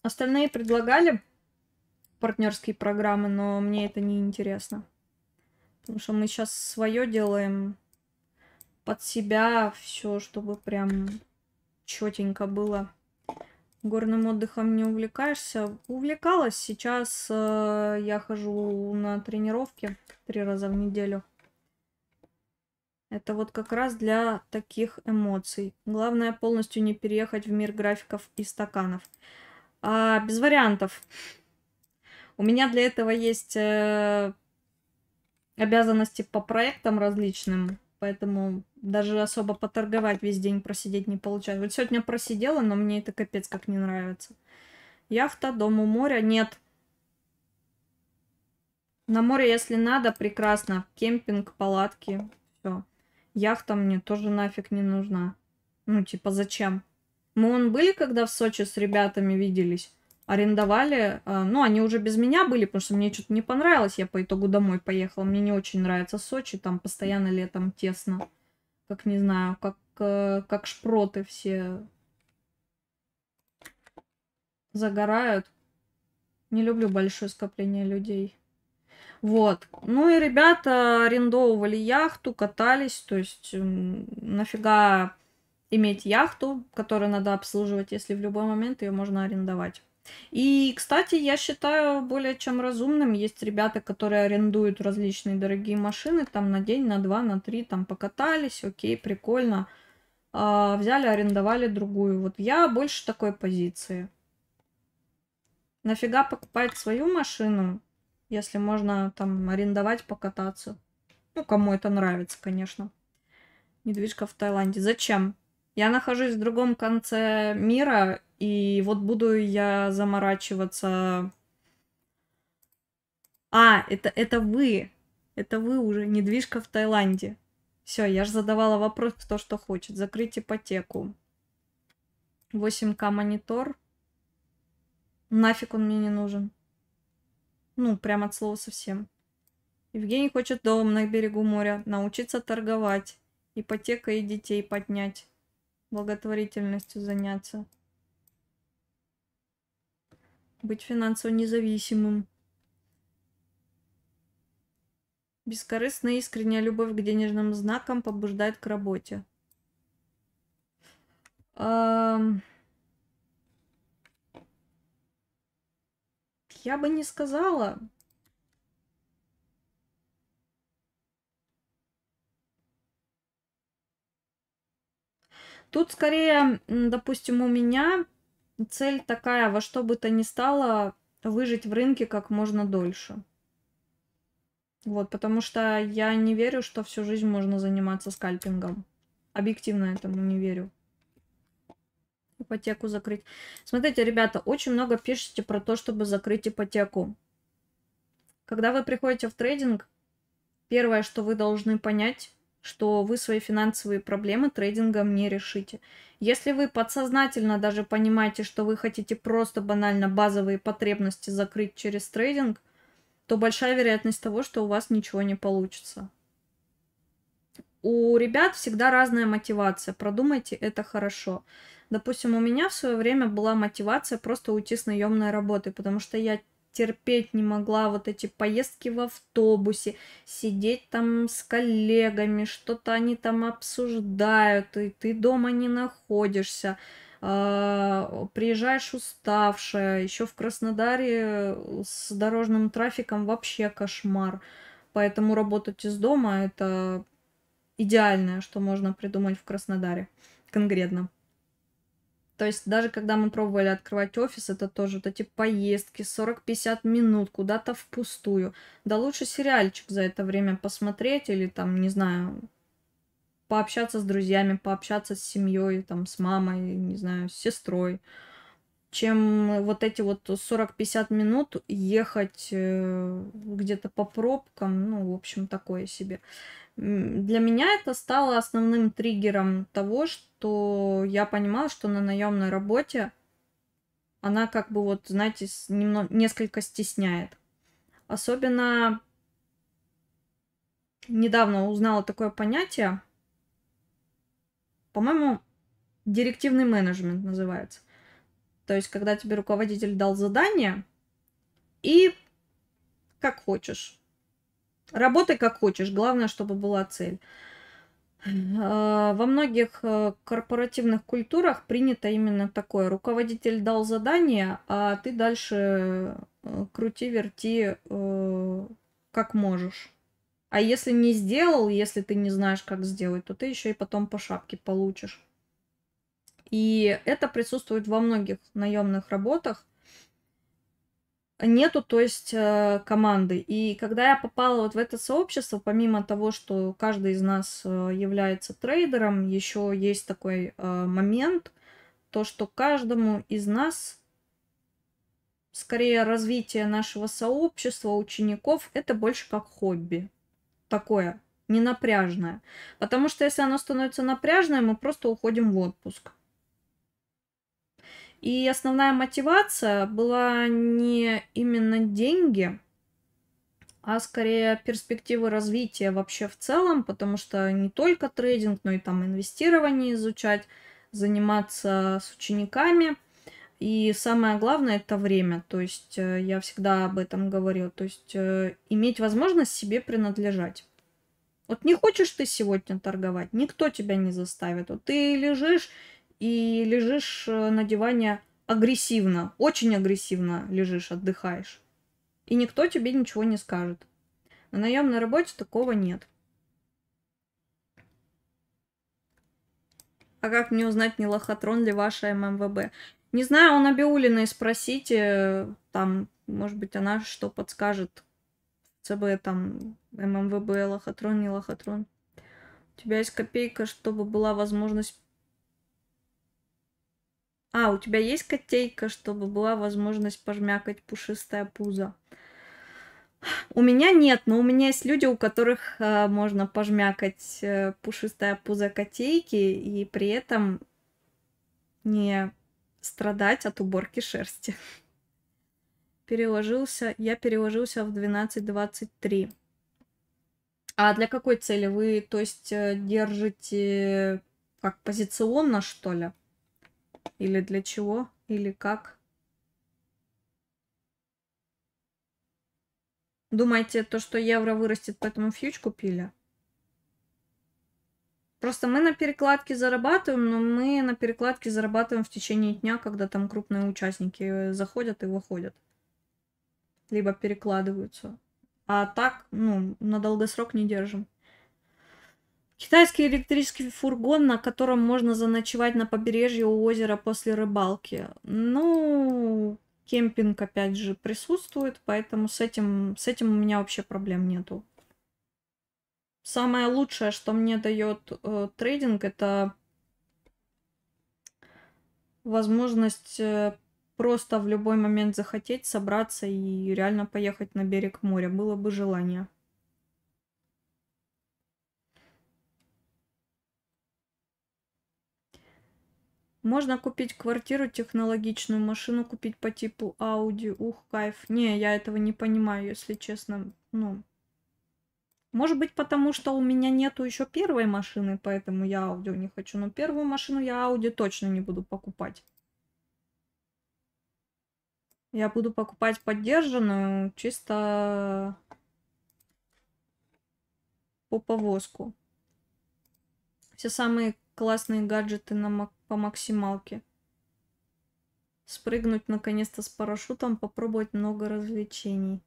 Остальные предлагали партнерские программы, но мне это не интересно. Потому что мы сейчас свое делаем под себя, все, чтобы прям четенько было. Горным отдыхом не увлекаешься? Увлекалась. Сейчас э, я хожу на тренировки три раза в неделю. Это вот как раз для таких эмоций. Главное полностью не переехать в мир графиков и стаканов. А, без вариантов. У меня для этого есть э, обязанности по проектам различным, поэтому даже особо поторговать весь день просидеть не получается. Вот сегодня просидела, но мне это капец как не нравится. Яхта, дом у моря. Нет, на море, если надо, прекрасно. Кемпинг, палатки. Яхта мне тоже нафиг не нужна. Ну, типа, зачем? Мы он были, когда в Сочи с ребятами виделись, арендовали. А, ну, они уже без меня были, потому что мне что-то не понравилось. Я по итогу домой поехала. Мне не очень нравится Сочи, там постоянно летом тесно. Как, не знаю, как, э, как шпроты все загорают. Не люблю большое скопление людей. Вот. Ну и ребята арендовывали яхту, катались, то есть нафига иметь яхту, которую надо обслуживать, если в любой момент ее можно арендовать. И, кстати, я считаю более чем разумным, есть ребята, которые арендуют различные дорогие машины, там на день, на два, на три, там покатались, окей, прикольно, а, взяли, арендовали другую. Вот я больше такой позиции. Нафига покупать свою машину, если можно там арендовать, покататься. Ну, кому это нравится, конечно. Недвижка в Таиланде. Зачем? Я нахожусь в другом конце мира, и вот буду я заморачиваться... А, это, это вы. Это вы уже. Недвижка в Таиланде. Все, я же задавала вопрос, кто что хочет. Закрыть ипотеку. 8К монитор. Нафиг он мне не нужен. Ну, прям от слова совсем. Евгений хочет дом на берегу моря, научиться торговать, ипотека и детей поднять, благотворительностью заняться. Быть финансово независимым. Бескорыстная искренняя любовь к денежным знакам побуждает к работе. Эм... я бы не сказала. Тут скорее, допустим, у меня цель такая, во что бы то ни стало, выжить в рынке как можно дольше. Вот, потому что я не верю, что всю жизнь можно заниматься скальпингом. Объективно этому не верю ипотеку закрыть. Смотрите, ребята, очень много пишете про то, чтобы закрыть ипотеку. Когда вы приходите в трейдинг, первое, что вы должны понять, что вы свои финансовые проблемы трейдингом не решите. Если вы подсознательно даже понимаете, что вы хотите просто банально базовые потребности закрыть через трейдинг, то большая вероятность того, что у вас ничего не получится. У ребят всегда разная мотивация. Продумайте это хорошо. Допустим, у меня в свое время была мотивация просто уйти с наемной работы, потому что я терпеть не могла вот эти поездки в автобусе, сидеть там с коллегами, что-то они там обсуждают, и ты дома не находишься а, приезжаешь уставшая, еще в Краснодаре э, с дорожным трафиком вообще кошмар. Поэтому работать из дома это идеальное, что можно придумать в Краснодаре конкретно. То есть даже когда мы пробовали открывать офис, это тоже вот эти поездки, 40-50 минут куда-то впустую. Да лучше сериальчик за это время посмотреть или там, не знаю, пообщаться с друзьями, пообщаться с семьей, там, с мамой, не знаю, с сестрой чем вот эти вот 40-50 минут ехать э, где-то по пробкам, ну, в общем, такое себе. Для меня это стало основным триггером того, что я понимала, что на наемной работе она как бы вот, знаете, немного, несколько стесняет. Особенно недавно узнала такое понятие, по-моему, директивный менеджмент называется – то есть, когда тебе руководитель дал задание, и как хочешь. Работай как хочешь, главное, чтобы была цель. А, во многих э, корпоративных культурах принято именно такое. Руководитель дал задание, а ты дальше э, крути, верти, э, как можешь. А если не сделал, если ты не знаешь, как сделать, то ты еще и потом по шапке получишь. И это присутствует во многих наемных работах. Нету, то есть, э, команды. И когда я попала вот в это сообщество, помимо того, что каждый из нас э, является трейдером, еще есть такой э, момент, то что каждому из нас скорее развитие нашего сообщества, учеников, это больше как хобби. Такое, ненапряжное. Потому что если оно становится напряжное, мы просто уходим в отпуск. И основная мотивация была не именно деньги, а скорее перспективы развития вообще в целом, потому что не только трейдинг, но и там инвестирование изучать, заниматься с учениками. И самое главное это время, то есть э, я всегда об этом говорю, то есть э, иметь возможность себе принадлежать. Вот не хочешь ты сегодня торговать, никто тебя не заставит. Вот ты лежишь и лежишь э, на диване агрессивно, очень агрессивно лежишь, отдыхаешь. И никто тебе ничего не скажет. На наемной работе такого нет. А как мне узнать, не лохотрон ли ваша ММВБ? Не знаю, у Набиулиной спросите, э, там, может быть, она что подскажет. ЦБ там, ММВБ, лохотрон, не лохотрон. У тебя есть копейка, чтобы была возможность а, у тебя есть котейка, чтобы была возможность пожмякать пушистое пузо? У меня нет, но у меня есть люди, у которых э, можно пожмякать э, пушистое пузо котейки и при этом не страдать от уборки шерсти. Переложился, я переложился в 12.23. А для какой цели? Вы, то есть, э, держите как позиционно, что ли? Или для чего? Или как? Думаете, то, что евро вырастет, поэтому фьюч купили? Просто мы на перекладке зарабатываем, но мы на перекладке зарабатываем в течение дня, когда там крупные участники э, заходят и выходят. Либо перекладываются. А так, ну, на долгосрок не держим. Китайский электрический фургон, на котором можно заночевать на побережье у озера после рыбалки. Ну, кемпинг опять же присутствует, поэтому с этим, с этим у меня вообще проблем нету. Самое лучшее, что мне дает э, трейдинг, это возможность э, просто в любой момент захотеть собраться и реально поехать на берег моря. Было бы желание. Можно купить квартиру технологичную, машину купить по типу Audi. Ух, кайф. Не, я этого не понимаю, если честно. Ну, может быть, потому что у меня нету еще первой машины, поэтому я Audi не хочу. Но первую машину я Audi точно не буду покупать. Я буду покупать поддержанную чисто по повозку. Все самые классные гаджеты на Mac по максималке. Спрыгнуть наконец-то с парашютом, попробовать много развлечений.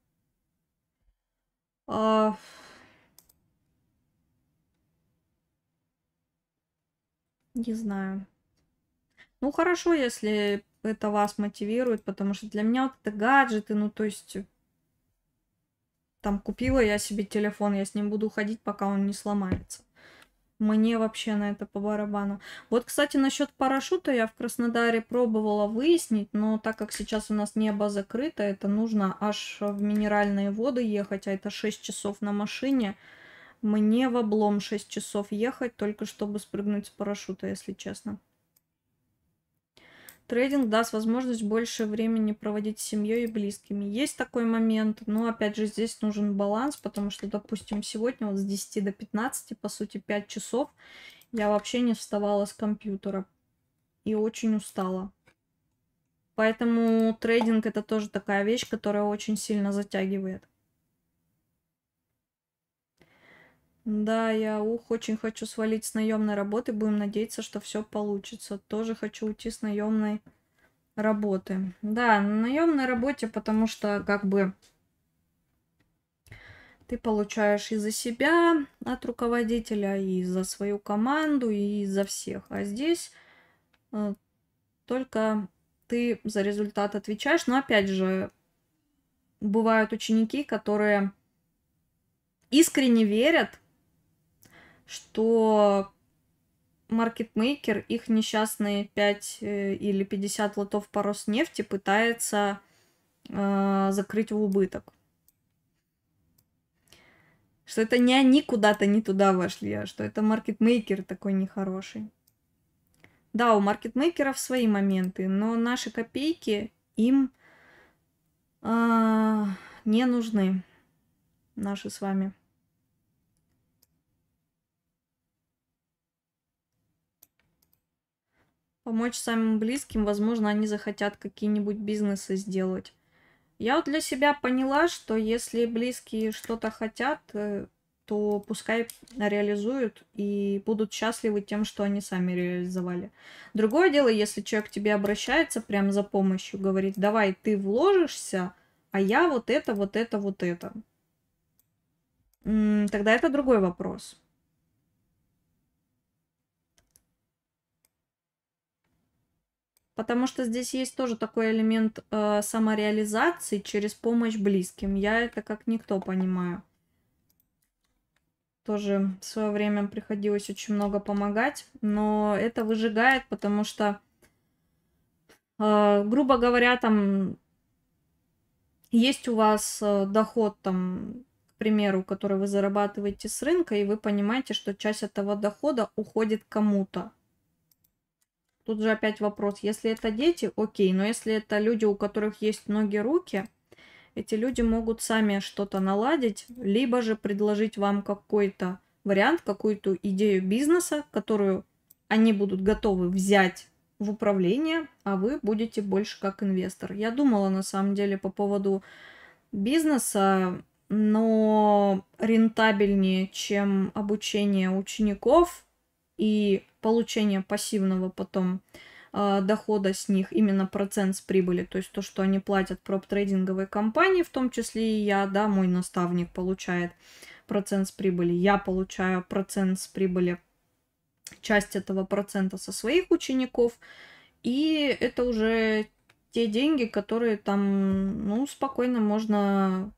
А... Не знаю. Ну хорошо, если это вас мотивирует, потому что для меня вот это гаджеты, ну то есть там купила я себе телефон, я с ним буду ходить, пока он не сломается. Мне вообще на это по барабану. Вот, кстати, насчет парашюта я в Краснодаре пробовала выяснить, но так как сейчас у нас небо закрыто, это нужно аж в минеральные воды ехать, а это 6 часов на машине. Мне в облом 6 часов ехать, только чтобы спрыгнуть с парашюта, если честно. Трейдинг даст возможность больше времени проводить с семьей и близкими. Есть такой момент, но опять же здесь нужен баланс, потому что, допустим, сегодня вот с 10 до 15, по сути, 5 часов я вообще не вставала с компьютера и очень устала. Поэтому трейдинг это тоже такая вещь, которая очень сильно затягивает. Да, я ух, очень хочу свалить с наемной работы. Будем надеяться, что все получится. Тоже хочу уйти с наемной работы. Да, на наемной работе, потому что как бы ты получаешь и за себя от руководителя, и за свою команду, и за всех. А здесь э, только ты за результат отвечаешь. Но опять же, бывают ученики, которые искренне верят что маркетмейкер их несчастные 5 э, или 50 лотов по Роснефти пытается э, закрыть в убыток. Что это не они куда-то не туда вошли, а что это маркетмейкер такой нехороший. Да, у маркетмейкеров свои моменты, но наши копейки им э, не нужны. Наши с вами. помочь самим близким, возможно, они захотят какие-нибудь бизнесы сделать. Я вот для себя поняла, что если близкие что-то хотят, э, то пускай реализуют и будут счастливы тем, что они сами реализовали. Другое дело, если человек к тебе обращается прям за помощью, говорит, давай ты вложишься, а я вот это, вот это, вот это. Тогда это другой вопрос. Потому что здесь есть тоже такой элемент э, самореализации через помощь близким. Я это как никто понимаю. Тоже в свое время приходилось очень много помогать, но это выжигает, потому что, э, грубо говоря, там есть у вас э, доход там к примеру, который вы зарабатываете с рынка, и вы понимаете, что часть этого дохода уходит кому-то. Тут же опять вопрос, если это дети, окей, но если это люди, у которых есть ноги, руки, эти люди могут сами что-то наладить, либо же предложить вам какой-то вариант, какую-то идею бизнеса, которую они будут готовы взять в управление, а вы будете больше как инвестор. Я думала на самом деле по поводу бизнеса, но рентабельнее, чем обучение учеников – и получение пассивного потом а, дохода с них, именно процент с прибыли, то есть то, что они платят проп-трейдинговой компании, в том числе и я, да, мой наставник получает процент с прибыли, я получаю процент с прибыли, часть этого процента со своих учеников, и это уже те деньги, которые там, ну, спокойно можно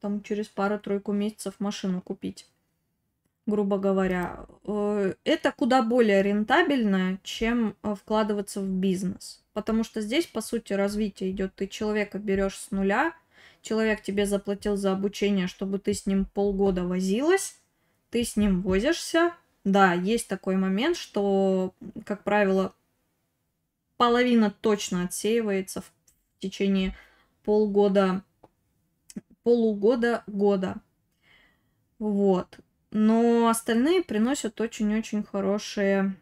там через пару-тройку месяцев машину купить грубо говоря, э, это куда более рентабельно, чем э, вкладываться в бизнес. Потому что здесь, по сути, развитие идет. Ты человека берешь с нуля, человек тебе заплатил за обучение, чтобы ты с ним полгода возилась, ты с ним возишься. Да, есть такой момент, что, как правило, половина точно отсеивается в течение полгода, полугода, года. Вот. Но остальные приносят очень-очень хорошие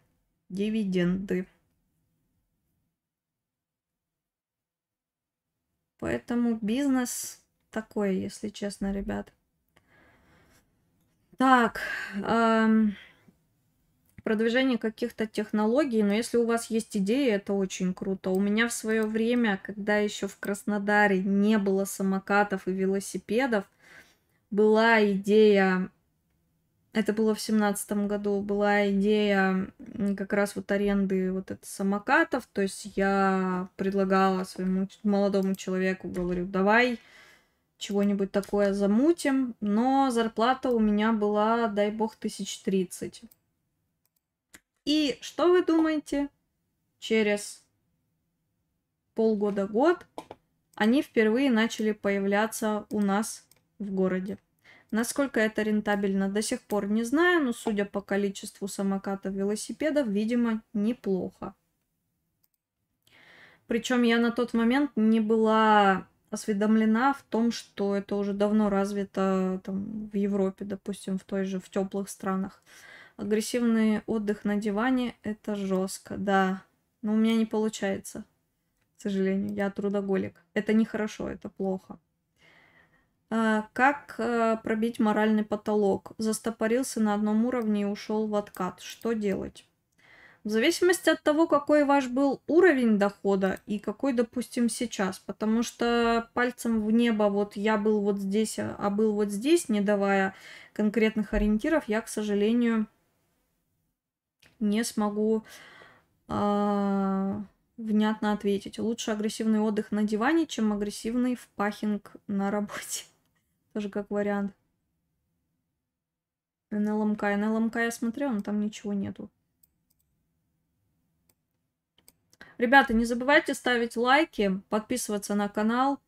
дивиденды. Поэтому бизнес такой, если честно, ребят. Так, эм, продвижение каких-то технологий, но если у вас есть идеи, это очень круто. У меня в свое время, когда еще в Краснодаре не было самокатов и велосипедов, была идея это было в семнадцатом году, была идея как раз вот аренды вот это самокатов. То есть я предлагала своему молодому человеку, говорю, давай чего-нибудь такое замутим. Но зарплата у меня была, дай бог, тысяч тридцать. И что вы думаете? Через полгода-год они впервые начали появляться у нас в городе. Насколько это рентабельно, до сих пор не знаю, но судя по количеству самокатов, велосипедов, видимо, неплохо. Причем я на тот момент не была осведомлена в том, что это уже давно развито там, в Европе, допустим, в той же, в теплых странах. Агрессивный отдых на диване – это жестко, да. Но у меня не получается, к сожалению. Я трудоголик. Это нехорошо, это плохо. А, как э, пробить моральный потолок? Застопорился на одном уровне и ушел в откат. Что делать? В зависимости от того, какой ваш был уровень дохода и какой, допустим, сейчас. Потому что пальцем в небо вот я был вот здесь, а, а был вот здесь, не давая конкретных ориентиров, я, к сожалению, не смогу а, внятно ответить. Лучше агрессивный отдых на диване, чем агрессивный впахинг на работе. Тоже как вариант. НЛМК. НЛМК я смотрю но там ничего нету. Ребята, не забывайте ставить лайки, подписываться на канал.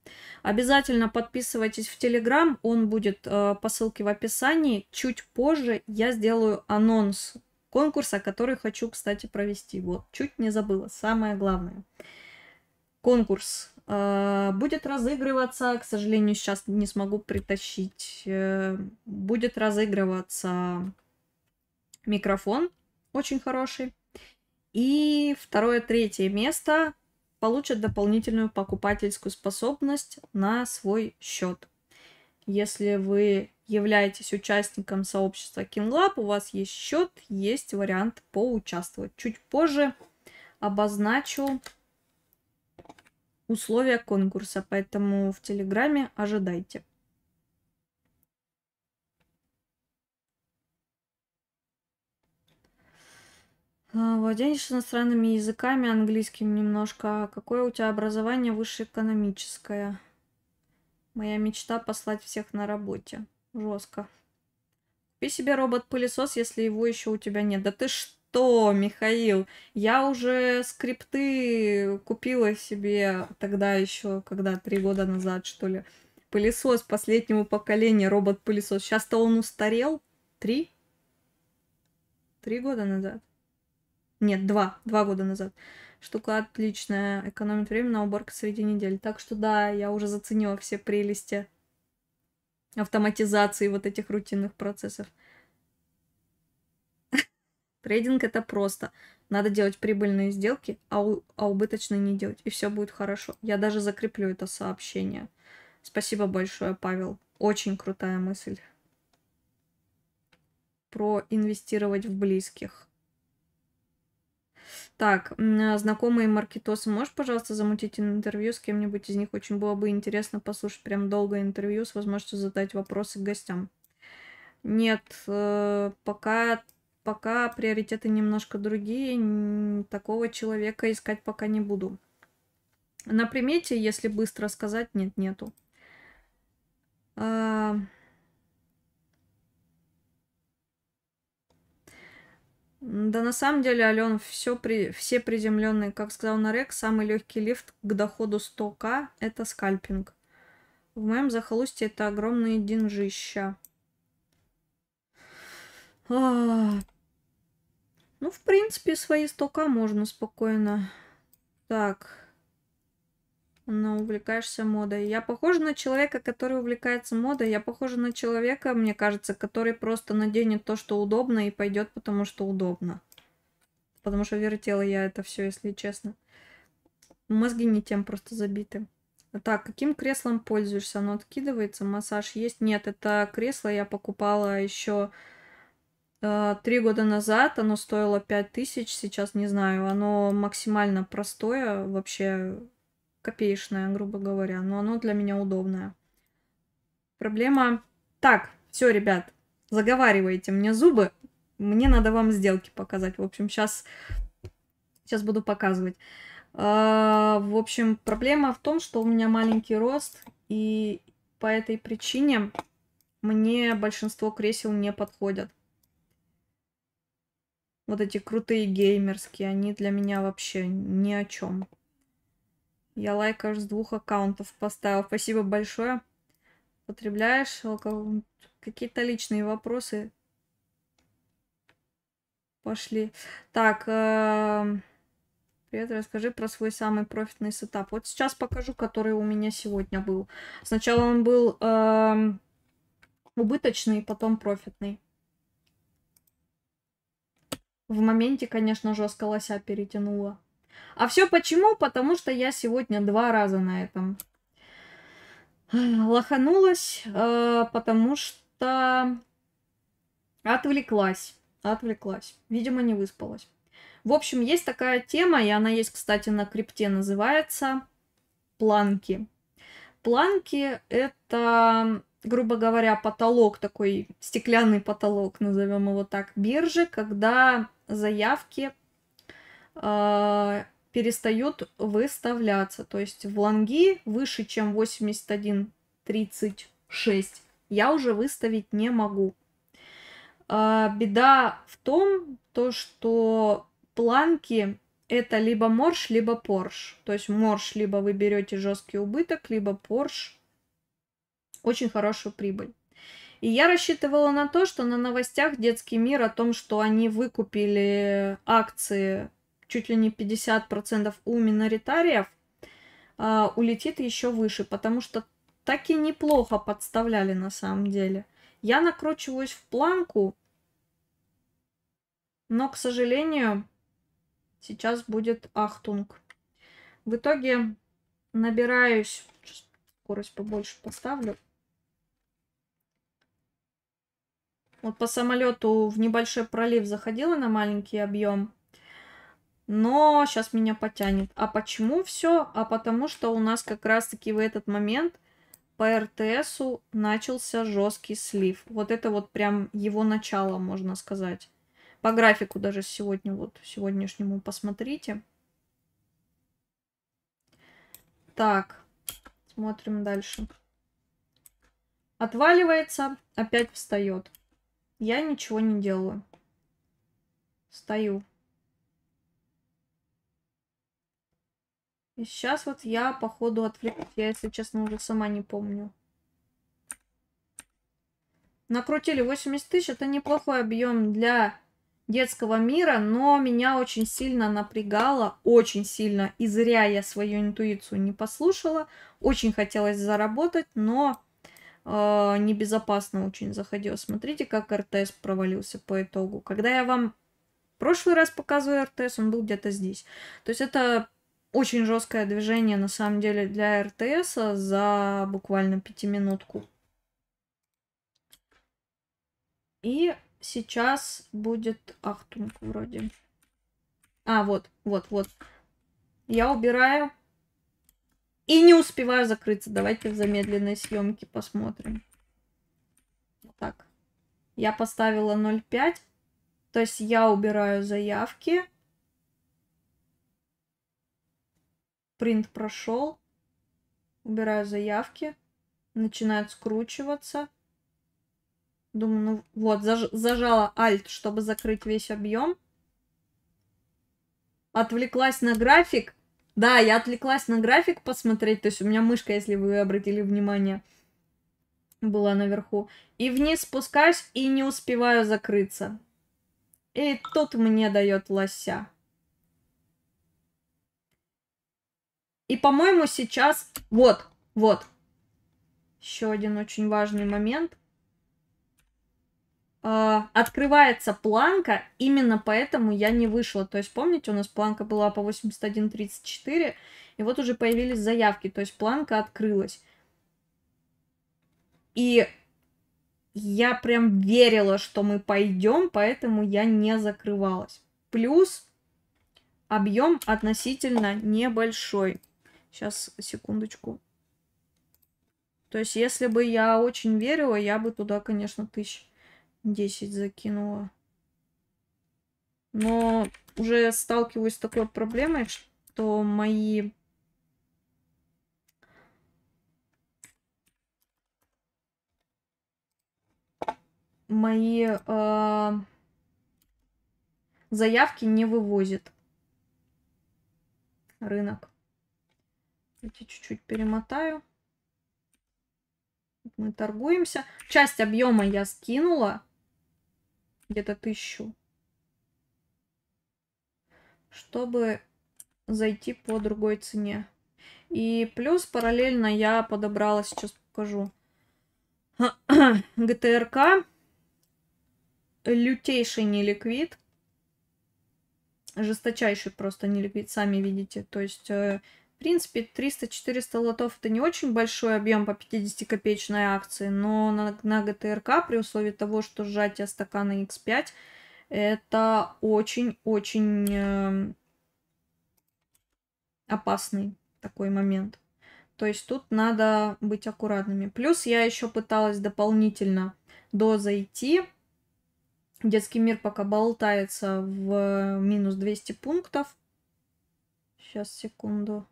Обязательно подписывайтесь в Телеграм, он будет э, по ссылке в описании. Чуть позже я сделаю анонс конкурса, который хочу, кстати, провести. Вот, чуть не забыла, самое главное. Конкурс Э, будет разыгрываться, к сожалению, сейчас не смогу притащить. Э, будет разыгрываться микрофон очень хороший. И второе, третье место получат дополнительную покупательскую способность на свой счет. Если вы являетесь участником сообщества KingLab, у вас есть счет, есть вариант поучаствовать. Чуть позже обозначу условия конкурса, поэтому в Телеграме ожидайте. А, владеешь иностранными языками, английским немножко. А какое у тебя образование высшее экономическое? Моя мечта послать всех на работе. Жестко. Купи себе робот-пылесос, если его еще у тебя нет. Да ты что? То, Михаил? Я уже скрипты купила себе тогда еще, когда три года назад, что ли. Пылесос последнего поколения, робот-пылесос. Сейчас-то он устарел. Три? Три года назад. Нет, два. Два года назад. Штука отличная. Экономит время на уборку среди недели. Так что да, я уже заценила все прелести автоматизации вот этих рутинных процессов. Трейдинг это просто. Надо делать прибыльные сделки, а, у, а убыточные не делать. И все будет хорошо. Я даже закреплю это сообщение. Спасибо большое, Павел. Очень крутая мысль. Про инвестировать в близких. Так, а знакомые маркетосы, можешь, пожалуйста, замутить интервью с кем-нибудь из них? Очень было бы интересно послушать прям долгое интервью с возможностью задать вопросы гостям. Нет, э, пока пока приоритеты немножко другие, такого человека искать пока не буду. На примете, если быстро сказать, нет, нету. А... Да на самом деле, Ален, все, при... все приземленные, как сказал Нарек, самый легкий лифт к доходу 100к – это скальпинг. В моем захолустье это огромные деньжища. А, ну, в принципе, свои стока можно спокойно. Так. Ну, увлекаешься модой. Я похожа на человека, который увлекается модой. Я похожа на человека, мне кажется, который просто наденет то, что удобно, и пойдет, потому что удобно. Потому что вертела я это все, если честно. Мозги не тем просто забиты. Так, каким креслом пользуешься? Оно откидывается, массаж есть? Нет, это кресло я покупала еще а, три года назад оно стоило 5000, сейчас не знаю. Оно максимально простое, вообще копеечное, грубо говоря. Но оно для меня удобное. Проблема... Так, все, ребят, заговаривайте мне зубы. Мне надо вам сделки показать. В общем, сейчас, сейчас буду показывать. А, в общем, проблема в том, что у меня маленький рост, и по этой причине мне большинство кресел не подходят вот эти крутые геймерские, они для меня вообще ни о чем. Я лайк аж с двух аккаунтов поставил. Спасибо большое. Потребляешь алкоголь? Какие-то личные вопросы пошли. Так, эм, привет, расскажи про свой самый профитный сетап. Вот сейчас покажу, который у меня сегодня был. Сначала он был эм, убыточный, потом профитный. В моменте, конечно, жестко лося перетянула. А все почему? Потому что я сегодня два раза на этом э, лоханулась, э, потому что отвлеклась. Отвлеклась. Видимо, не выспалась. В общем, есть такая тема, и она есть, кстати, на крипте, называется планки. Планки — это, грубо говоря, потолок, такой стеклянный потолок, назовем его так, биржи, когда заявки э, перестают выставляться. То есть в лонги выше, чем 81.36 я уже выставить не могу. Э, беда в том, то, что планки это либо морж, либо порш. То есть морж либо вы берете жесткий убыток, либо порш очень хорошую прибыль. И я рассчитывала на то, что на новостях «Детский мир» о том, что они выкупили акции чуть ли не 50% у миноритариев, а, улетит еще выше, потому что так и неплохо подставляли на самом деле. Я накручиваюсь в планку, но, к сожалению, сейчас будет ахтунг. В итоге набираюсь, скорость побольше поставлю, Вот по самолету в небольшой пролив заходила на маленький объем. Но сейчас меня потянет. А почему все? А потому что у нас как раз-таки в этот момент по РТСу начался жесткий слив. Вот это вот прям его начало, можно сказать. По графику даже сегодня, вот сегодняшнему посмотрите. Так, смотрим дальше. Отваливается, опять встает. Я ничего не делаю. Стою. И сейчас вот я, походу, отвлекусь. Я, если честно, уже сама не помню. Накрутили 80 тысяч. Это неплохой объем для детского мира, но меня очень сильно напрягало, очень сильно, и зря я свою интуицию не послушала. Очень хотелось заработать, но э, небезопасно очень заходил. Смотрите, как РТС провалился по итогу. Когда я вам прошлый раз показывала РТС, он был где-то здесь. То есть это очень жесткое движение, на самом деле, для РТС за буквально пятиминутку. И сейчас будет ахтунг вроде. А, вот, вот, вот. Я убираю и не успеваю закрыться. Давайте в замедленной съемке посмотрим. так. Я поставила 0,5. То есть я убираю заявки. Принт прошел. Убираю заявки. Начинает скручиваться. Думаю, ну вот, заж зажала Alt, чтобы закрыть весь объем. Отвлеклась на график да, я отвлеклась на график посмотреть, то есть у меня мышка, если вы обратили внимание, была наверху. И вниз спускаюсь и не успеваю закрыться. И тут мне дает лося. И, по-моему, сейчас... Вот, вот. Еще один очень важный момент э, открывается планка, именно поэтому я не вышла. То есть, помните, у нас планка была по 81.34, и вот уже появились заявки, то есть планка открылась. И я прям верила, что мы пойдем, поэтому я не закрывалась. Плюс объем относительно небольшой. Сейчас, секундочку. То есть, если бы я очень верила, я бы туда, конечно, тысяч 10 закинула. Но уже сталкиваюсь с такой проблемой, что мои... Мои э, заявки не вывозит рынок. Давайте чуть-чуть перемотаю. Мы торгуемся. Часть объема я скинула где-то тысячу, чтобы зайти по другой цене. И плюс параллельно я подобрала, сейчас покажу, ГТРК, лютейший неликвид, жесточайший просто неликвид, сами видите, то есть э, в принципе, 300-400 лотов это не очень большой объем по 50-копеечной акции, но на, на ГТРК при условии того, что сжатие стакана X5 это очень-очень э, опасный такой момент. То есть тут надо быть аккуратными. Плюс я еще пыталась дополнительно до Детский мир пока болтается в э, минус 200 пунктов. Сейчас, секунду.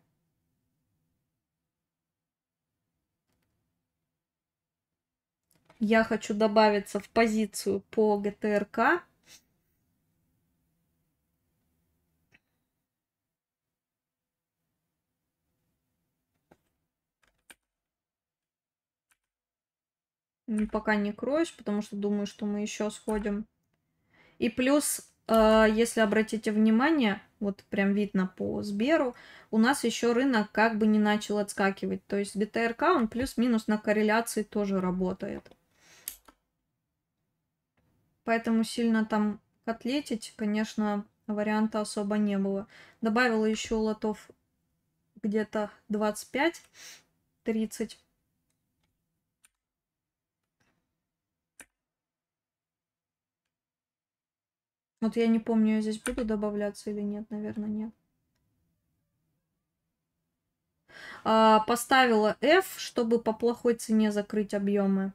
Я хочу добавиться в позицию по ГТРК. Ну, пока не кроешь, потому что думаю, что мы еще сходим. И плюс, э, если обратите внимание, вот прям видно по Сберу, у нас еще рынок как бы не начал отскакивать. То есть ГТРК, он плюс-минус на корреляции тоже работает. Поэтому сильно там котлетить, конечно, варианта особо не было. Добавила еще лотов где-то 25-30. Вот я не помню, я здесь буду добавляться или нет, наверное, нет. А, поставила F, чтобы по плохой цене закрыть объемы.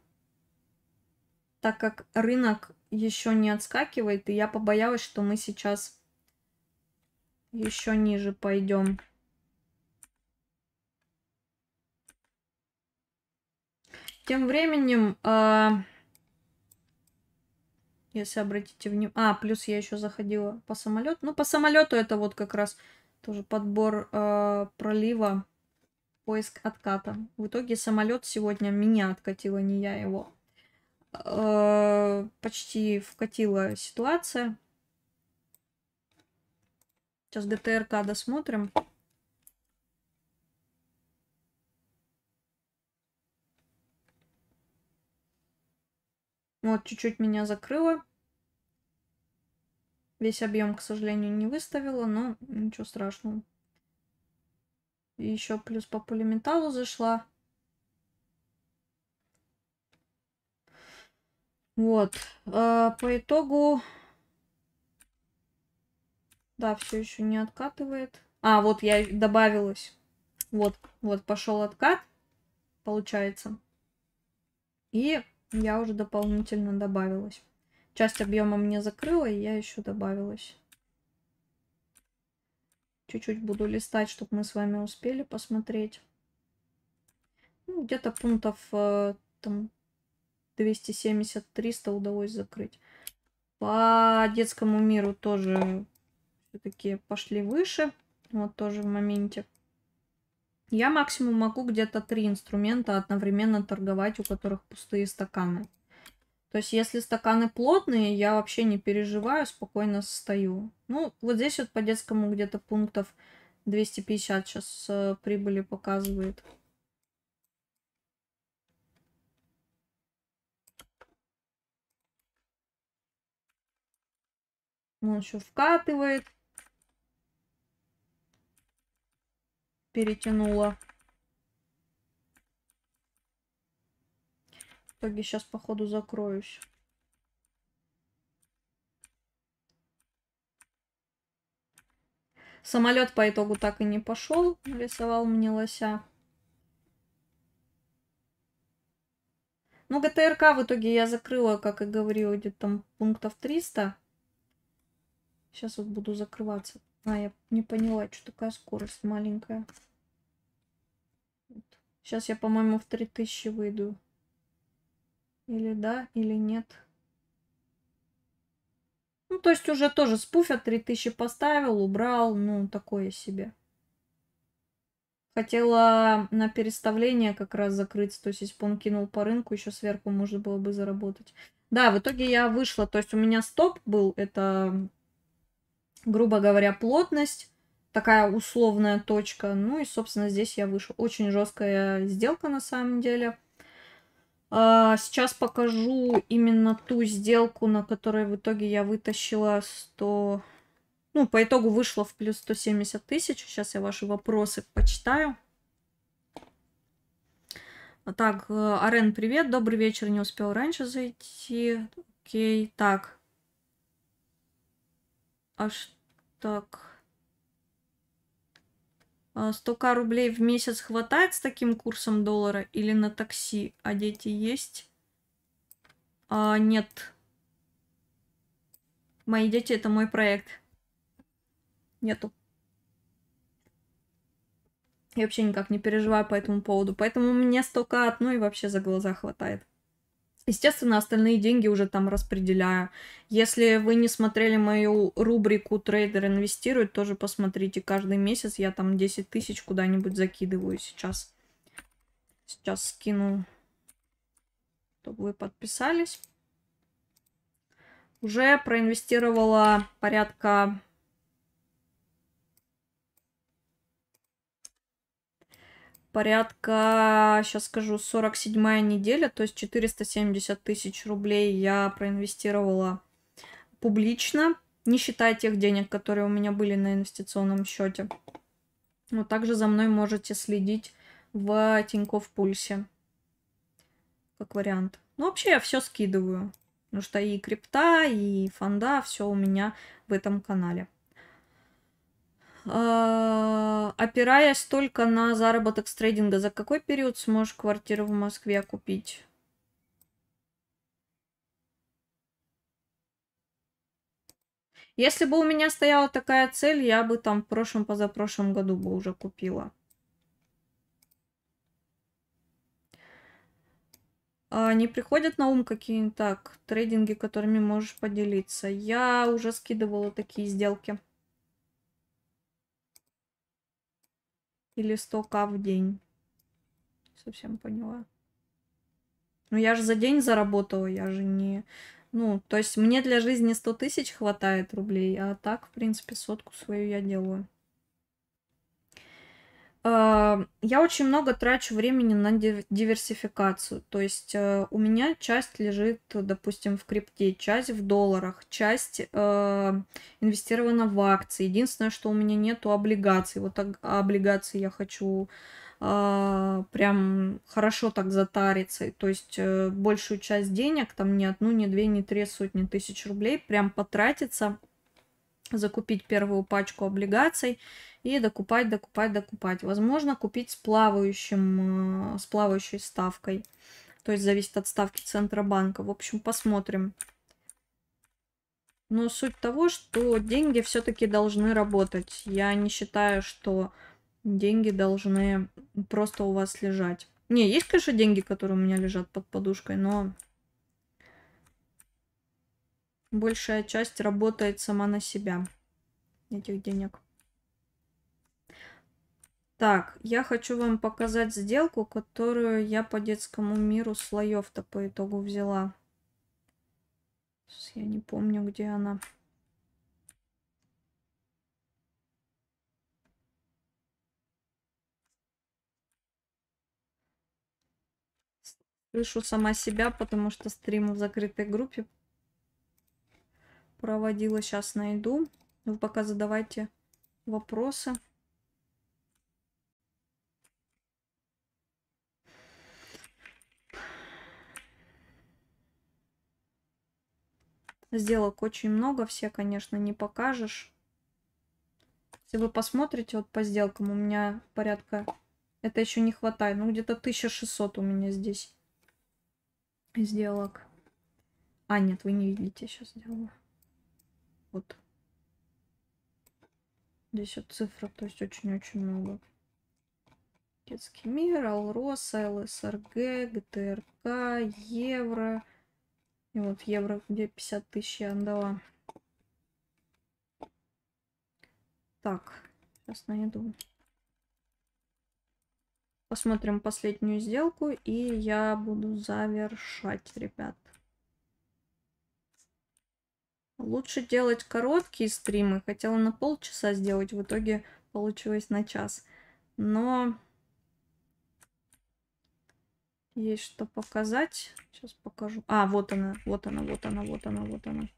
Так как рынок еще не отскакивает, и я побоялась, что мы сейчас еще ниже пойдем. Тем временем, э, если обратите внимание... А, плюс я еще заходила по самолету. Ну, по самолету это вот как раз тоже подбор э, пролива, поиск отката. В итоге самолет сегодня меня откатило, не я его. Э, почти вкатила ситуация. Сейчас ГТРК досмотрим. Вот, чуть-чуть меня закрыло. Весь объем, к сожалению, не выставила, но ничего страшного. И еще плюс по полиметаллу зашла. Вот. Э, по итогу... Да, все еще не откатывает. А, вот я добавилась. Вот, вот пошел откат, получается. И я уже дополнительно добавилась. Часть объема мне закрыла, и я еще добавилась. Чуть-чуть буду листать, чтобы мы с вами успели посмотреть. Ну, где-то пунктов э, там 270-300 удалось закрыть. По детскому миру тоже все-таки пошли выше. Вот тоже в моменте. Я максимум могу где-то три инструмента одновременно торговать, у которых пустые стаканы. То есть, если стаканы плотные, я вообще не переживаю, спокойно стою. Ну, вот здесь вот по детскому где-то пунктов 250 сейчас э, прибыли показывает. Ну, он еще вкатывает. Перетянула. В итоге сейчас, походу, закроюсь. Самолет по итогу так и не пошел. Рисовал мне лося. Ну, ГТРК в итоге я закрыла, как и говорила, где-то там пунктов 300. Сейчас вот буду закрываться. А, я не поняла, что такая скорость маленькая. Сейчас я, по-моему, в 3000 выйду. Или да, или нет. Ну, то есть уже тоже спуфя 3000 поставил, убрал, ну, такое себе. Хотела на переставление как раз закрыть, то есть он кинул по рынку, еще сверху можно было бы заработать. Да, в итоге я вышла, то есть у меня стоп был, это грубо говоря, плотность, такая условная точка. Ну и, собственно, здесь я вышел. Очень жесткая сделка на самом деле. А, сейчас покажу именно ту сделку, на которой в итоге я вытащила 100... Ну, по итогу вышло в плюс 170 тысяч. Сейчас я ваши вопросы почитаю. А так, э, Арен, привет. Добрый вечер. Не успел раньше зайти. Окей, так. А что? Так. 100к а, рублей в месяц хватает с таким курсом доллара или на такси? А дети есть? А, нет. Мои дети это мой проект. Нету. Я вообще никак не переживаю по этому поводу. Поэтому мне столько одной вообще за глаза хватает. Естественно, остальные деньги уже там распределяю. Если вы не смотрели мою рубрику «Трейдер инвестирует», тоже посмотрите. Каждый месяц я там 10 тысяч куда-нибудь закидываю сейчас. Сейчас скину, чтобы вы подписались. Уже проинвестировала порядка порядка, сейчас скажу, 47 неделя, то есть 470 тысяч рублей я проинвестировала публично, не считая тех денег, которые у меня были на инвестиционном счете. Но также за мной можете следить в Тинькофф Пульсе, как вариант. Ну, вообще я все скидываю, потому что и крипта, и фонда, все у меня в этом канале. Э, опираясь только на заработок с трейдинга, за какой период сможешь квартиру в Москве купить? Если бы у меня стояла такая цель, я бы там в прошлом, позапрошлом году бы уже купила. А не приходят на ум какие-нибудь трейдинги, которыми можешь поделиться? Я уже скидывала такие сделки. Или 100к в день. Совсем поняла. Ну, я же за день заработала, я же не... Ну, то есть мне для жизни 100 тысяч хватает рублей, а так, в принципе, сотку свою я делаю. А, я очень много трачу времени на диверсификацию. То есть э, у меня часть лежит, допустим, в крипте, часть в долларах, часть э, инвестирована в акции. Единственное, что у меня нету облигаций. Вот облигации я хочу а, прям хорошо так затариться. То есть э, большую часть денег, там ни одну, ни две, ни три сотни тысяч рублей, прям потратиться – закупить первую пачку облигаций и докупать, докупать, докупать. Возможно, купить с, плавающим, э, с плавающей ставкой. То есть зависит от ставки Центробанка. В общем, посмотрим. Но суть того, что деньги все-таки должны работать. Я не считаю, что деньги должны просто у вас лежать. Не, есть, конечно, деньги, которые у меня лежат под подушкой, но большая часть работает сама на себя, этих денег. Так, я хочу вам показать сделку, которую я по детскому миру слоев-то по итогу взяла. Сейчас я не помню, где она. Слышу сама себя, потому что стрим в закрытой группе проводила. Сейчас найду. Вы ну, пока задавайте вопросы. Сделок очень много, все, конечно, не покажешь. Если вы посмотрите вот по сделкам, у меня порядка... Это еще не хватает. Ну, где-то 1600 у меня здесь сделок. А, нет, вы не видите, сейчас сделаю вот. Здесь вот цифра, то есть очень-очень много. Детский мир, Алроса, ЛСРГ, ГТРК, Евро. И вот евро, где 50 тысяч я отдала. Так, сейчас найду. Посмотрим последнюю сделку, и я буду завершать, ребят. Лучше делать короткие стримы. Хотела на полчаса сделать, в итоге получилось на час. Но есть что показать. Сейчас покажу. А, вот она, вот она, вот она, вот она, вот она.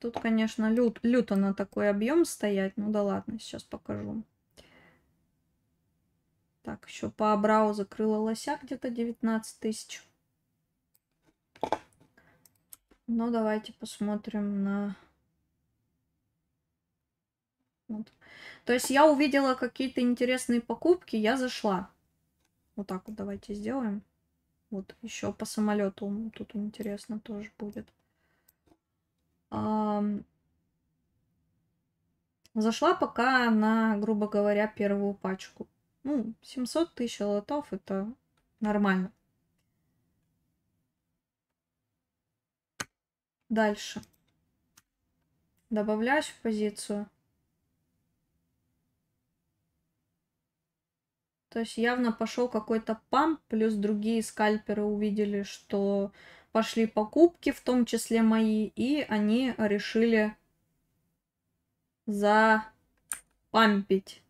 Тут, конечно, лют, люто на такой объем стоять. Ну да ладно, сейчас покажу. Так, еще по Абрау закрыла лося где-то 19 тысяч. Но ну, давайте посмотрим на... Вот. То есть я увидела какие-то интересные покупки, я зашла. Вот так вот давайте сделаем. Вот еще по самолету тут интересно тоже будет. А... Зашла пока на, грубо говоря, первую пачку. Ну, 700 тысяч лотов это нормально. Дальше. Добавляешь в позицию. То есть явно пошел какой-то памп, плюс другие скальперы увидели, что пошли покупки, в том числе мои, и они решили запампить.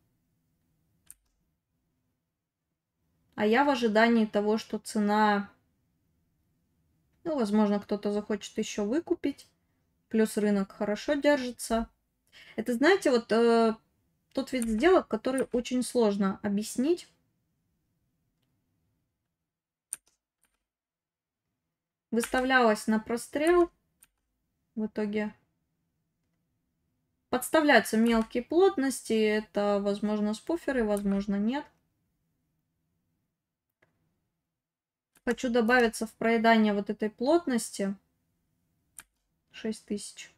А я в ожидании того, что цена... Ну, возможно, кто-то захочет еще выкупить. Плюс рынок хорошо держится. Это, знаете, вот э, тот вид сделок, который очень сложно объяснить. Выставлялась на прострел. В итоге подставляются мелкие плотности. Это, возможно, спуферы, возможно, нет. Хочу добавиться в проедание вот этой плотности. 6000.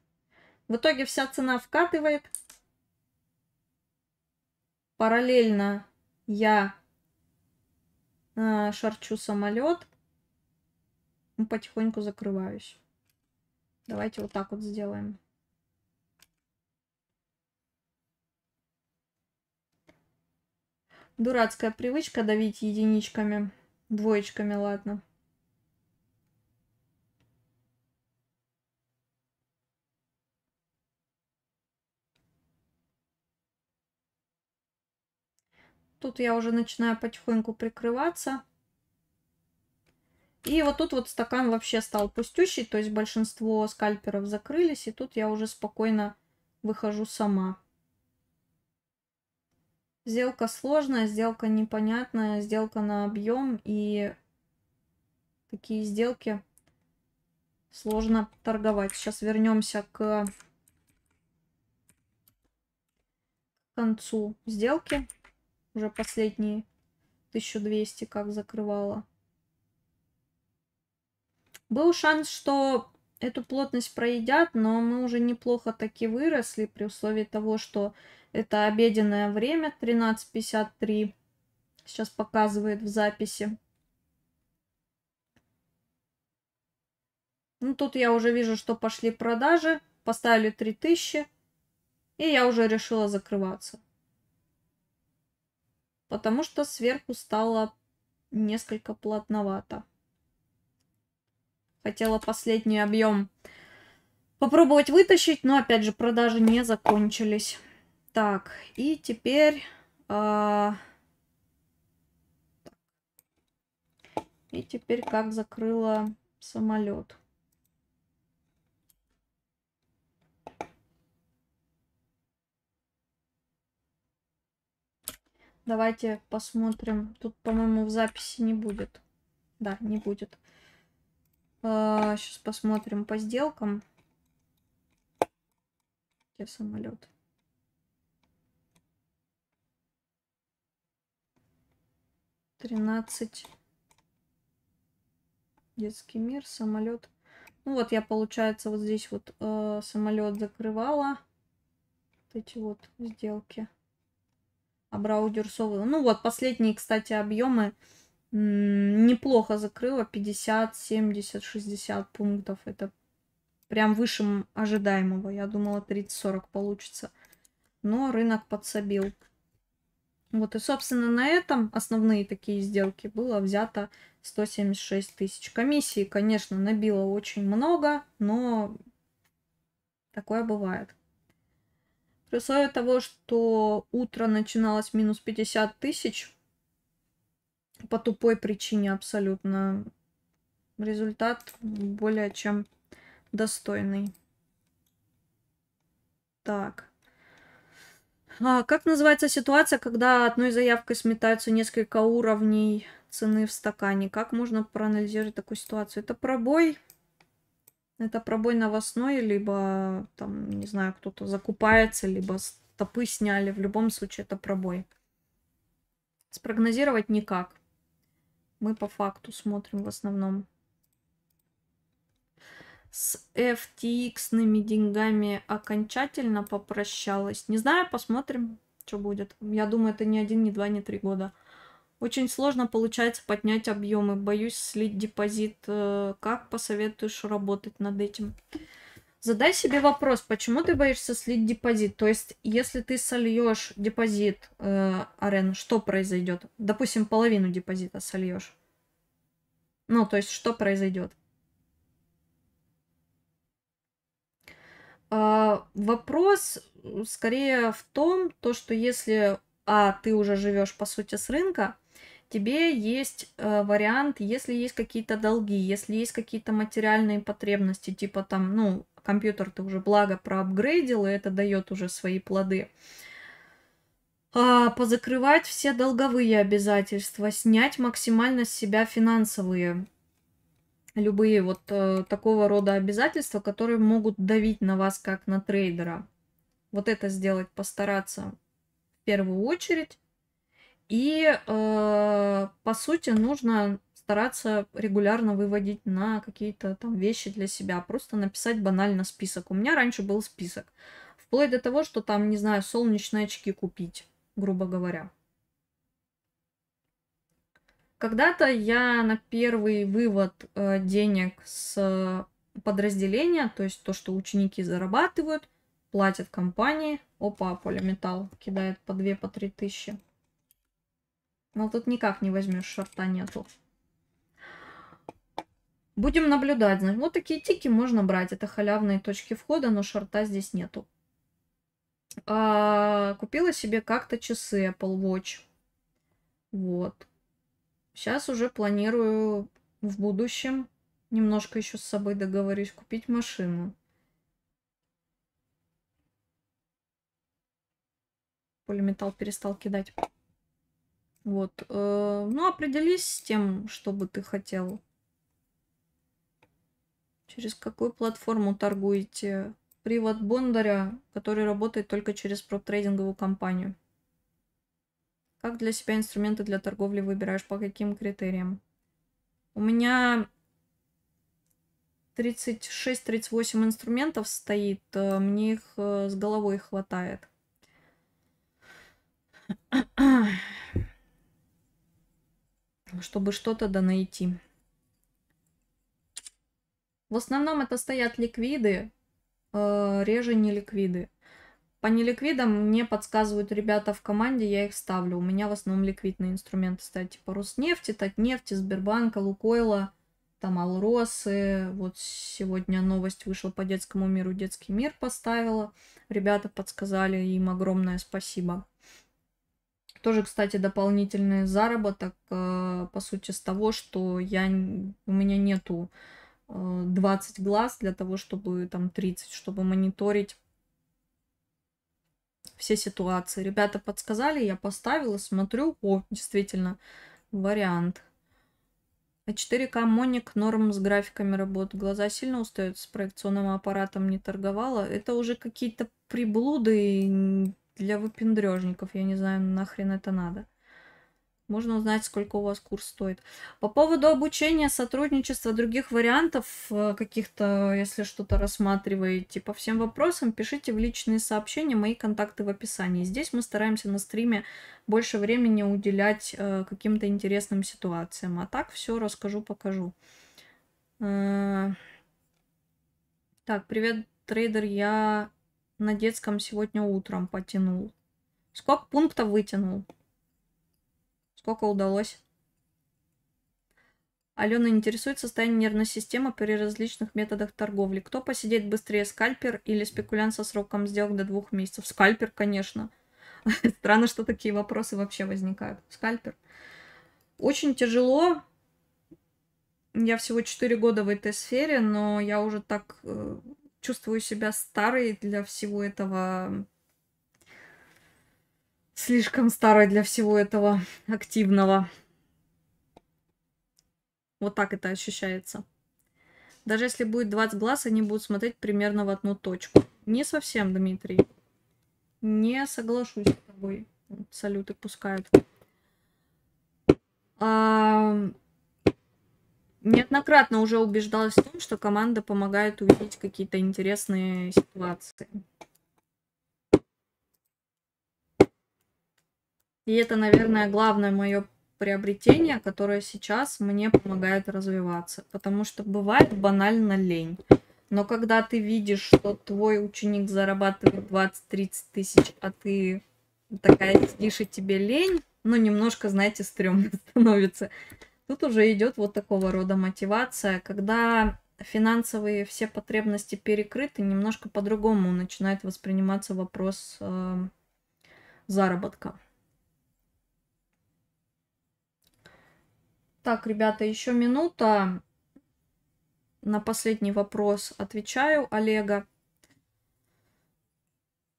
В итоге вся цена вкатывает. Параллельно я э, шарчу самолет. И ну, потихоньку закрываюсь. Давайте вот так вот сделаем. Дурацкая привычка давить единичками. Двоечками, ладно. Тут я уже начинаю потихоньку прикрываться. И вот тут вот стакан вообще стал пустющий, то есть большинство скальперов закрылись, и тут я уже спокойно выхожу сама. Сделка сложная, сделка непонятная, сделка на объем и такие сделки сложно торговать. Сейчас вернемся к концу сделки. Уже последние 1200 как закрывала. Был шанс, что эту плотность проедят, но мы уже неплохо таки выросли при условии того, что это обеденное время 13.53. Сейчас показывает в записи. Ну, тут я уже вижу, что пошли продажи. Поставили 3000. И я уже решила закрываться. Потому что сверху стало несколько плотновато. Хотела последний объем попробовать вытащить, но опять же продажи не закончились. Так, и теперь... А, и теперь как закрыла самолет. Давайте посмотрим. Тут, по-моему, в записи не будет. Да, не будет. Сейчас а, посмотрим по сделкам. Где самолет? Тринадцать. Детский мир, самолет. Ну вот я, получается, вот здесь вот э, самолет закрывала. Вот эти вот сделки. А браудерсовые. Ну вот последние, кстати, объемы неплохо закрыла 50, 70, 60 пунктов. Это прям выше ожидаемого. Я думала 30-40 получится. Но рынок подсобил. Вот и, собственно, на этом основные такие сделки было взято 176 тысяч. Комиссии, конечно, набило очень много, но такое бывает. При условии того, что утро начиналось минус 50 тысяч, по тупой причине абсолютно. Результат более чем достойный. Так. А как называется ситуация, когда одной заявкой сметаются несколько уровней цены в стакане? Как можно проанализировать такую ситуацию? Это пробой. Это пробой новостной, либо там, не знаю, кто-то закупается, либо стопы сняли. В любом случае это пробой. Спрогнозировать никак мы по факту смотрим в основном. С ftx деньгами окончательно попрощалась. Не знаю, посмотрим, что будет. Я думаю, это не один, не два, не три года. Очень сложно получается поднять объемы. Боюсь слить депозит. Э, как посоветуешь работать над этим? Задай себе вопрос, почему ты боишься слить депозит? То есть, если ты сольешь депозит э, что произойдет? Допустим, половину депозита сольешь. Ну, то есть, что произойдет? А, вопрос э, скорее в том, то, что если, а, ты уже живешь, по сути, с рынка, тебе есть э, вариант, если есть какие-то долги, если есть какие-то материальные потребности, типа там, ну, компьютер ты уже благо проапгрейдил, и это дает уже свои плоды. А, позакрывать все долговые обязательства, снять максимально с себя финансовые любые вот э, такого рода обязательства, которые могут давить на вас как на трейдера. Вот это сделать, постараться в первую очередь. И, э, по сути, нужно стараться регулярно выводить на какие-то там вещи для себя. Просто написать банально список. У меня раньше был список. Вплоть до того, что там, не знаю, солнечные очки купить, грубо говоря. Когда-то я на первый вывод э, денег с подразделения, то есть то, что ученики зарабатывают, платят компании. Опа, полиметалл кидает по 2-3 по три тысячи. Но тут никак не возьмешь, шарта нету. Будем наблюдать. Вот такие тики можно брать. Это халявные точки входа, но шарта здесь нету. А, купила себе как-то часы Apple Watch. Вот. Сейчас уже планирую в будущем немножко еще с собой договорюсь купить машину. Полиметалл перестал кидать. Вот. Э, ну, определись с тем, что бы ты хотел. Через какую платформу торгуете? Привод Бондаря, который работает только через проп компанию. Как для себя инструменты для торговли выбираешь? По каким критериям? У меня 36-38 инструментов стоит. Э, мне их э, с головой хватает. чтобы что-то да найти. В основном это стоят ликвиды, э, реже не ликвиды. По неликвидам мне подсказывают ребята в команде, я их ставлю. У меня в основном ликвидные инструменты стоят, типа Роснефти, Татнефти, Сбербанка, Лукойла, там Алросы. Вот сегодня новость вышла по детскому миру, детский мир поставила. Ребята подсказали, им огромное спасибо. Тоже, кстати, дополнительный заработок, э, по сути, с того, что я, у меня нету 20 э, глаз для того, чтобы там 30, чтобы мониторить все ситуации. Ребята подсказали, я поставила, смотрю, о, действительно, вариант. А 4К Моник норм с графиками работ. Глаза сильно устают, с проекционным аппаратом не торговала. Это уже какие-то приблуды, для выпендрежников. Я не знаю, нахрен это надо. Можно узнать, сколько у вас курс стоит. По поводу обучения, сотрудничества, других вариантов э, каких-то, если что-то рассматриваете, по всем вопросам пишите в личные сообщения, мои контакты в описании. Здесь мы стараемся на стриме больше времени уделять э, каким-то интересным ситуациям. А так все расскажу, покажу. Э -э так, привет, трейдер, я на детском сегодня утром потянул. Сколько пунктов вытянул? Сколько удалось? Алена интересует состояние нервной системы при различных методах торговли. Кто посидеть быстрее, скальпер или спекулянт со сроком сделок до двух месяцев? Скальпер, конечно. Странно, что такие вопросы вообще возникают. Скальпер. Очень тяжело. Я всего 4 года в этой сфере, но я уже так э, чувствую себя старой для всего этого. Слишком старой для всего этого активного. Вот так это ощущается. Даже если будет 20 глаз, они будут смотреть примерно в одну точку. Не совсем, Дмитрий. Не соглашусь с тобой. Салюты пускают. А, неоднократно уже убеждалась в том, что команда помогает увидеть какие-то интересные ситуации. И это, наверное, главное мое приобретение, которое сейчас мне помогает развиваться. Потому что бывает банально лень. Но когда ты видишь, что твой ученик зарабатывает 20-30 тысяч, а ты такая сидишь и тебе лень, ну, немножко, знаете, стрёмно становится. Тут уже идет вот такого рода мотивация, когда финансовые все потребности перекрыты, немножко по-другому начинает восприниматься вопрос э, заработка. Так, ребята, еще минута. На последний вопрос отвечаю Олега.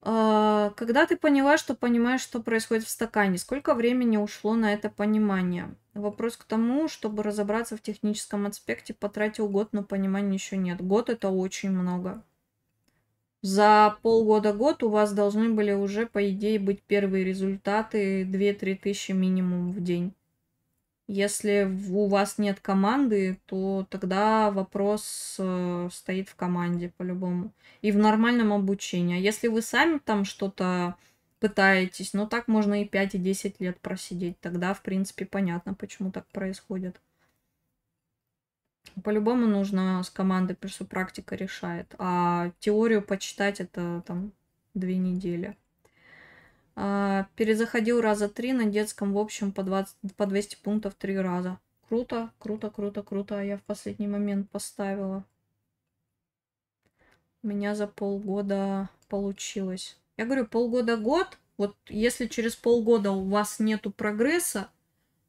А, когда ты поняла, что понимаешь, что происходит в стакане, сколько времени ушло на это понимание? Вопрос к тому, чтобы разобраться в техническом аспекте, потратил год, но понимания еще нет. Год это очень много. За полгода-год у вас должны были уже, по идее, быть первые результаты 2-3 тысячи минимум в день. Если у вас нет команды, то тогда вопрос э, стоит в команде по-любому. И в нормальном обучении. А если вы сами там что-то пытаетесь, но ну, так можно и 5, и 10 лет просидеть. Тогда, в принципе, понятно, почему так происходит. По-любому нужно с командой, плюс практика решает. А теорию почитать это там две недели. А, перезаходил раза три на детском, в общем, по, 20, по 200 пунктов три раза. Круто, круто, круто, круто. Я в последний момент поставила. У меня за полгода получилось. Я говорю, полгода-год. Вот если через полгода у вас нету прогресса,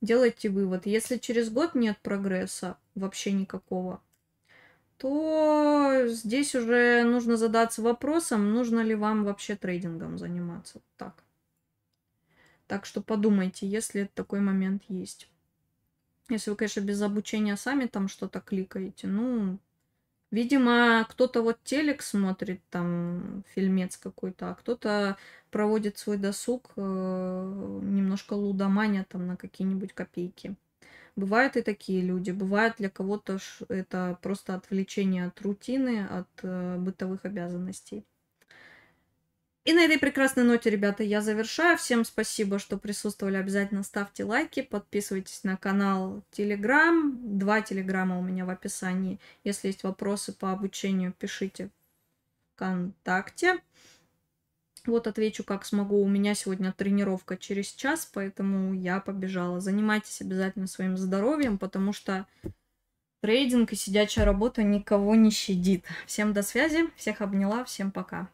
делайте вывод. Если через год нет прогресса, вообще никакого, то здесь уже нужно задаться вопросом, нужно ли вам вообще трейдингом заниматься. Так. Так что подумайте, если такой момент есть. Если вы, конечно, без обучения сами там что-то кликаете, ну, видимо, кто-то вот телек смотрит, там, фильмец какой-то, а кто-то проводит свой досуг, э, немножко лудоманя там на какие-нибудь копейки. Бывают и такие люди. Бывает для кого-то это просто отвлечение от рутины, от э, бытовых обязанностей. И на этой прекрасной ноте, ребята, я завершаю. Всем спасибо, что присутствовали. Обязательно ставьте лайки, подписывайтесь на канал Телеграм. Два Телеграма у меня в описании. Если есть вопросы по обучению, пишите ВКонтакте. Вот отвечу, как смогу. У меня сегодня тренировка через час, поэтому я побежала. Занимайтесь обязательно своим здоровьем, потому что трейдинг и сидячая работа никого не щадит. Всем до связи, всех обняла, всем пока.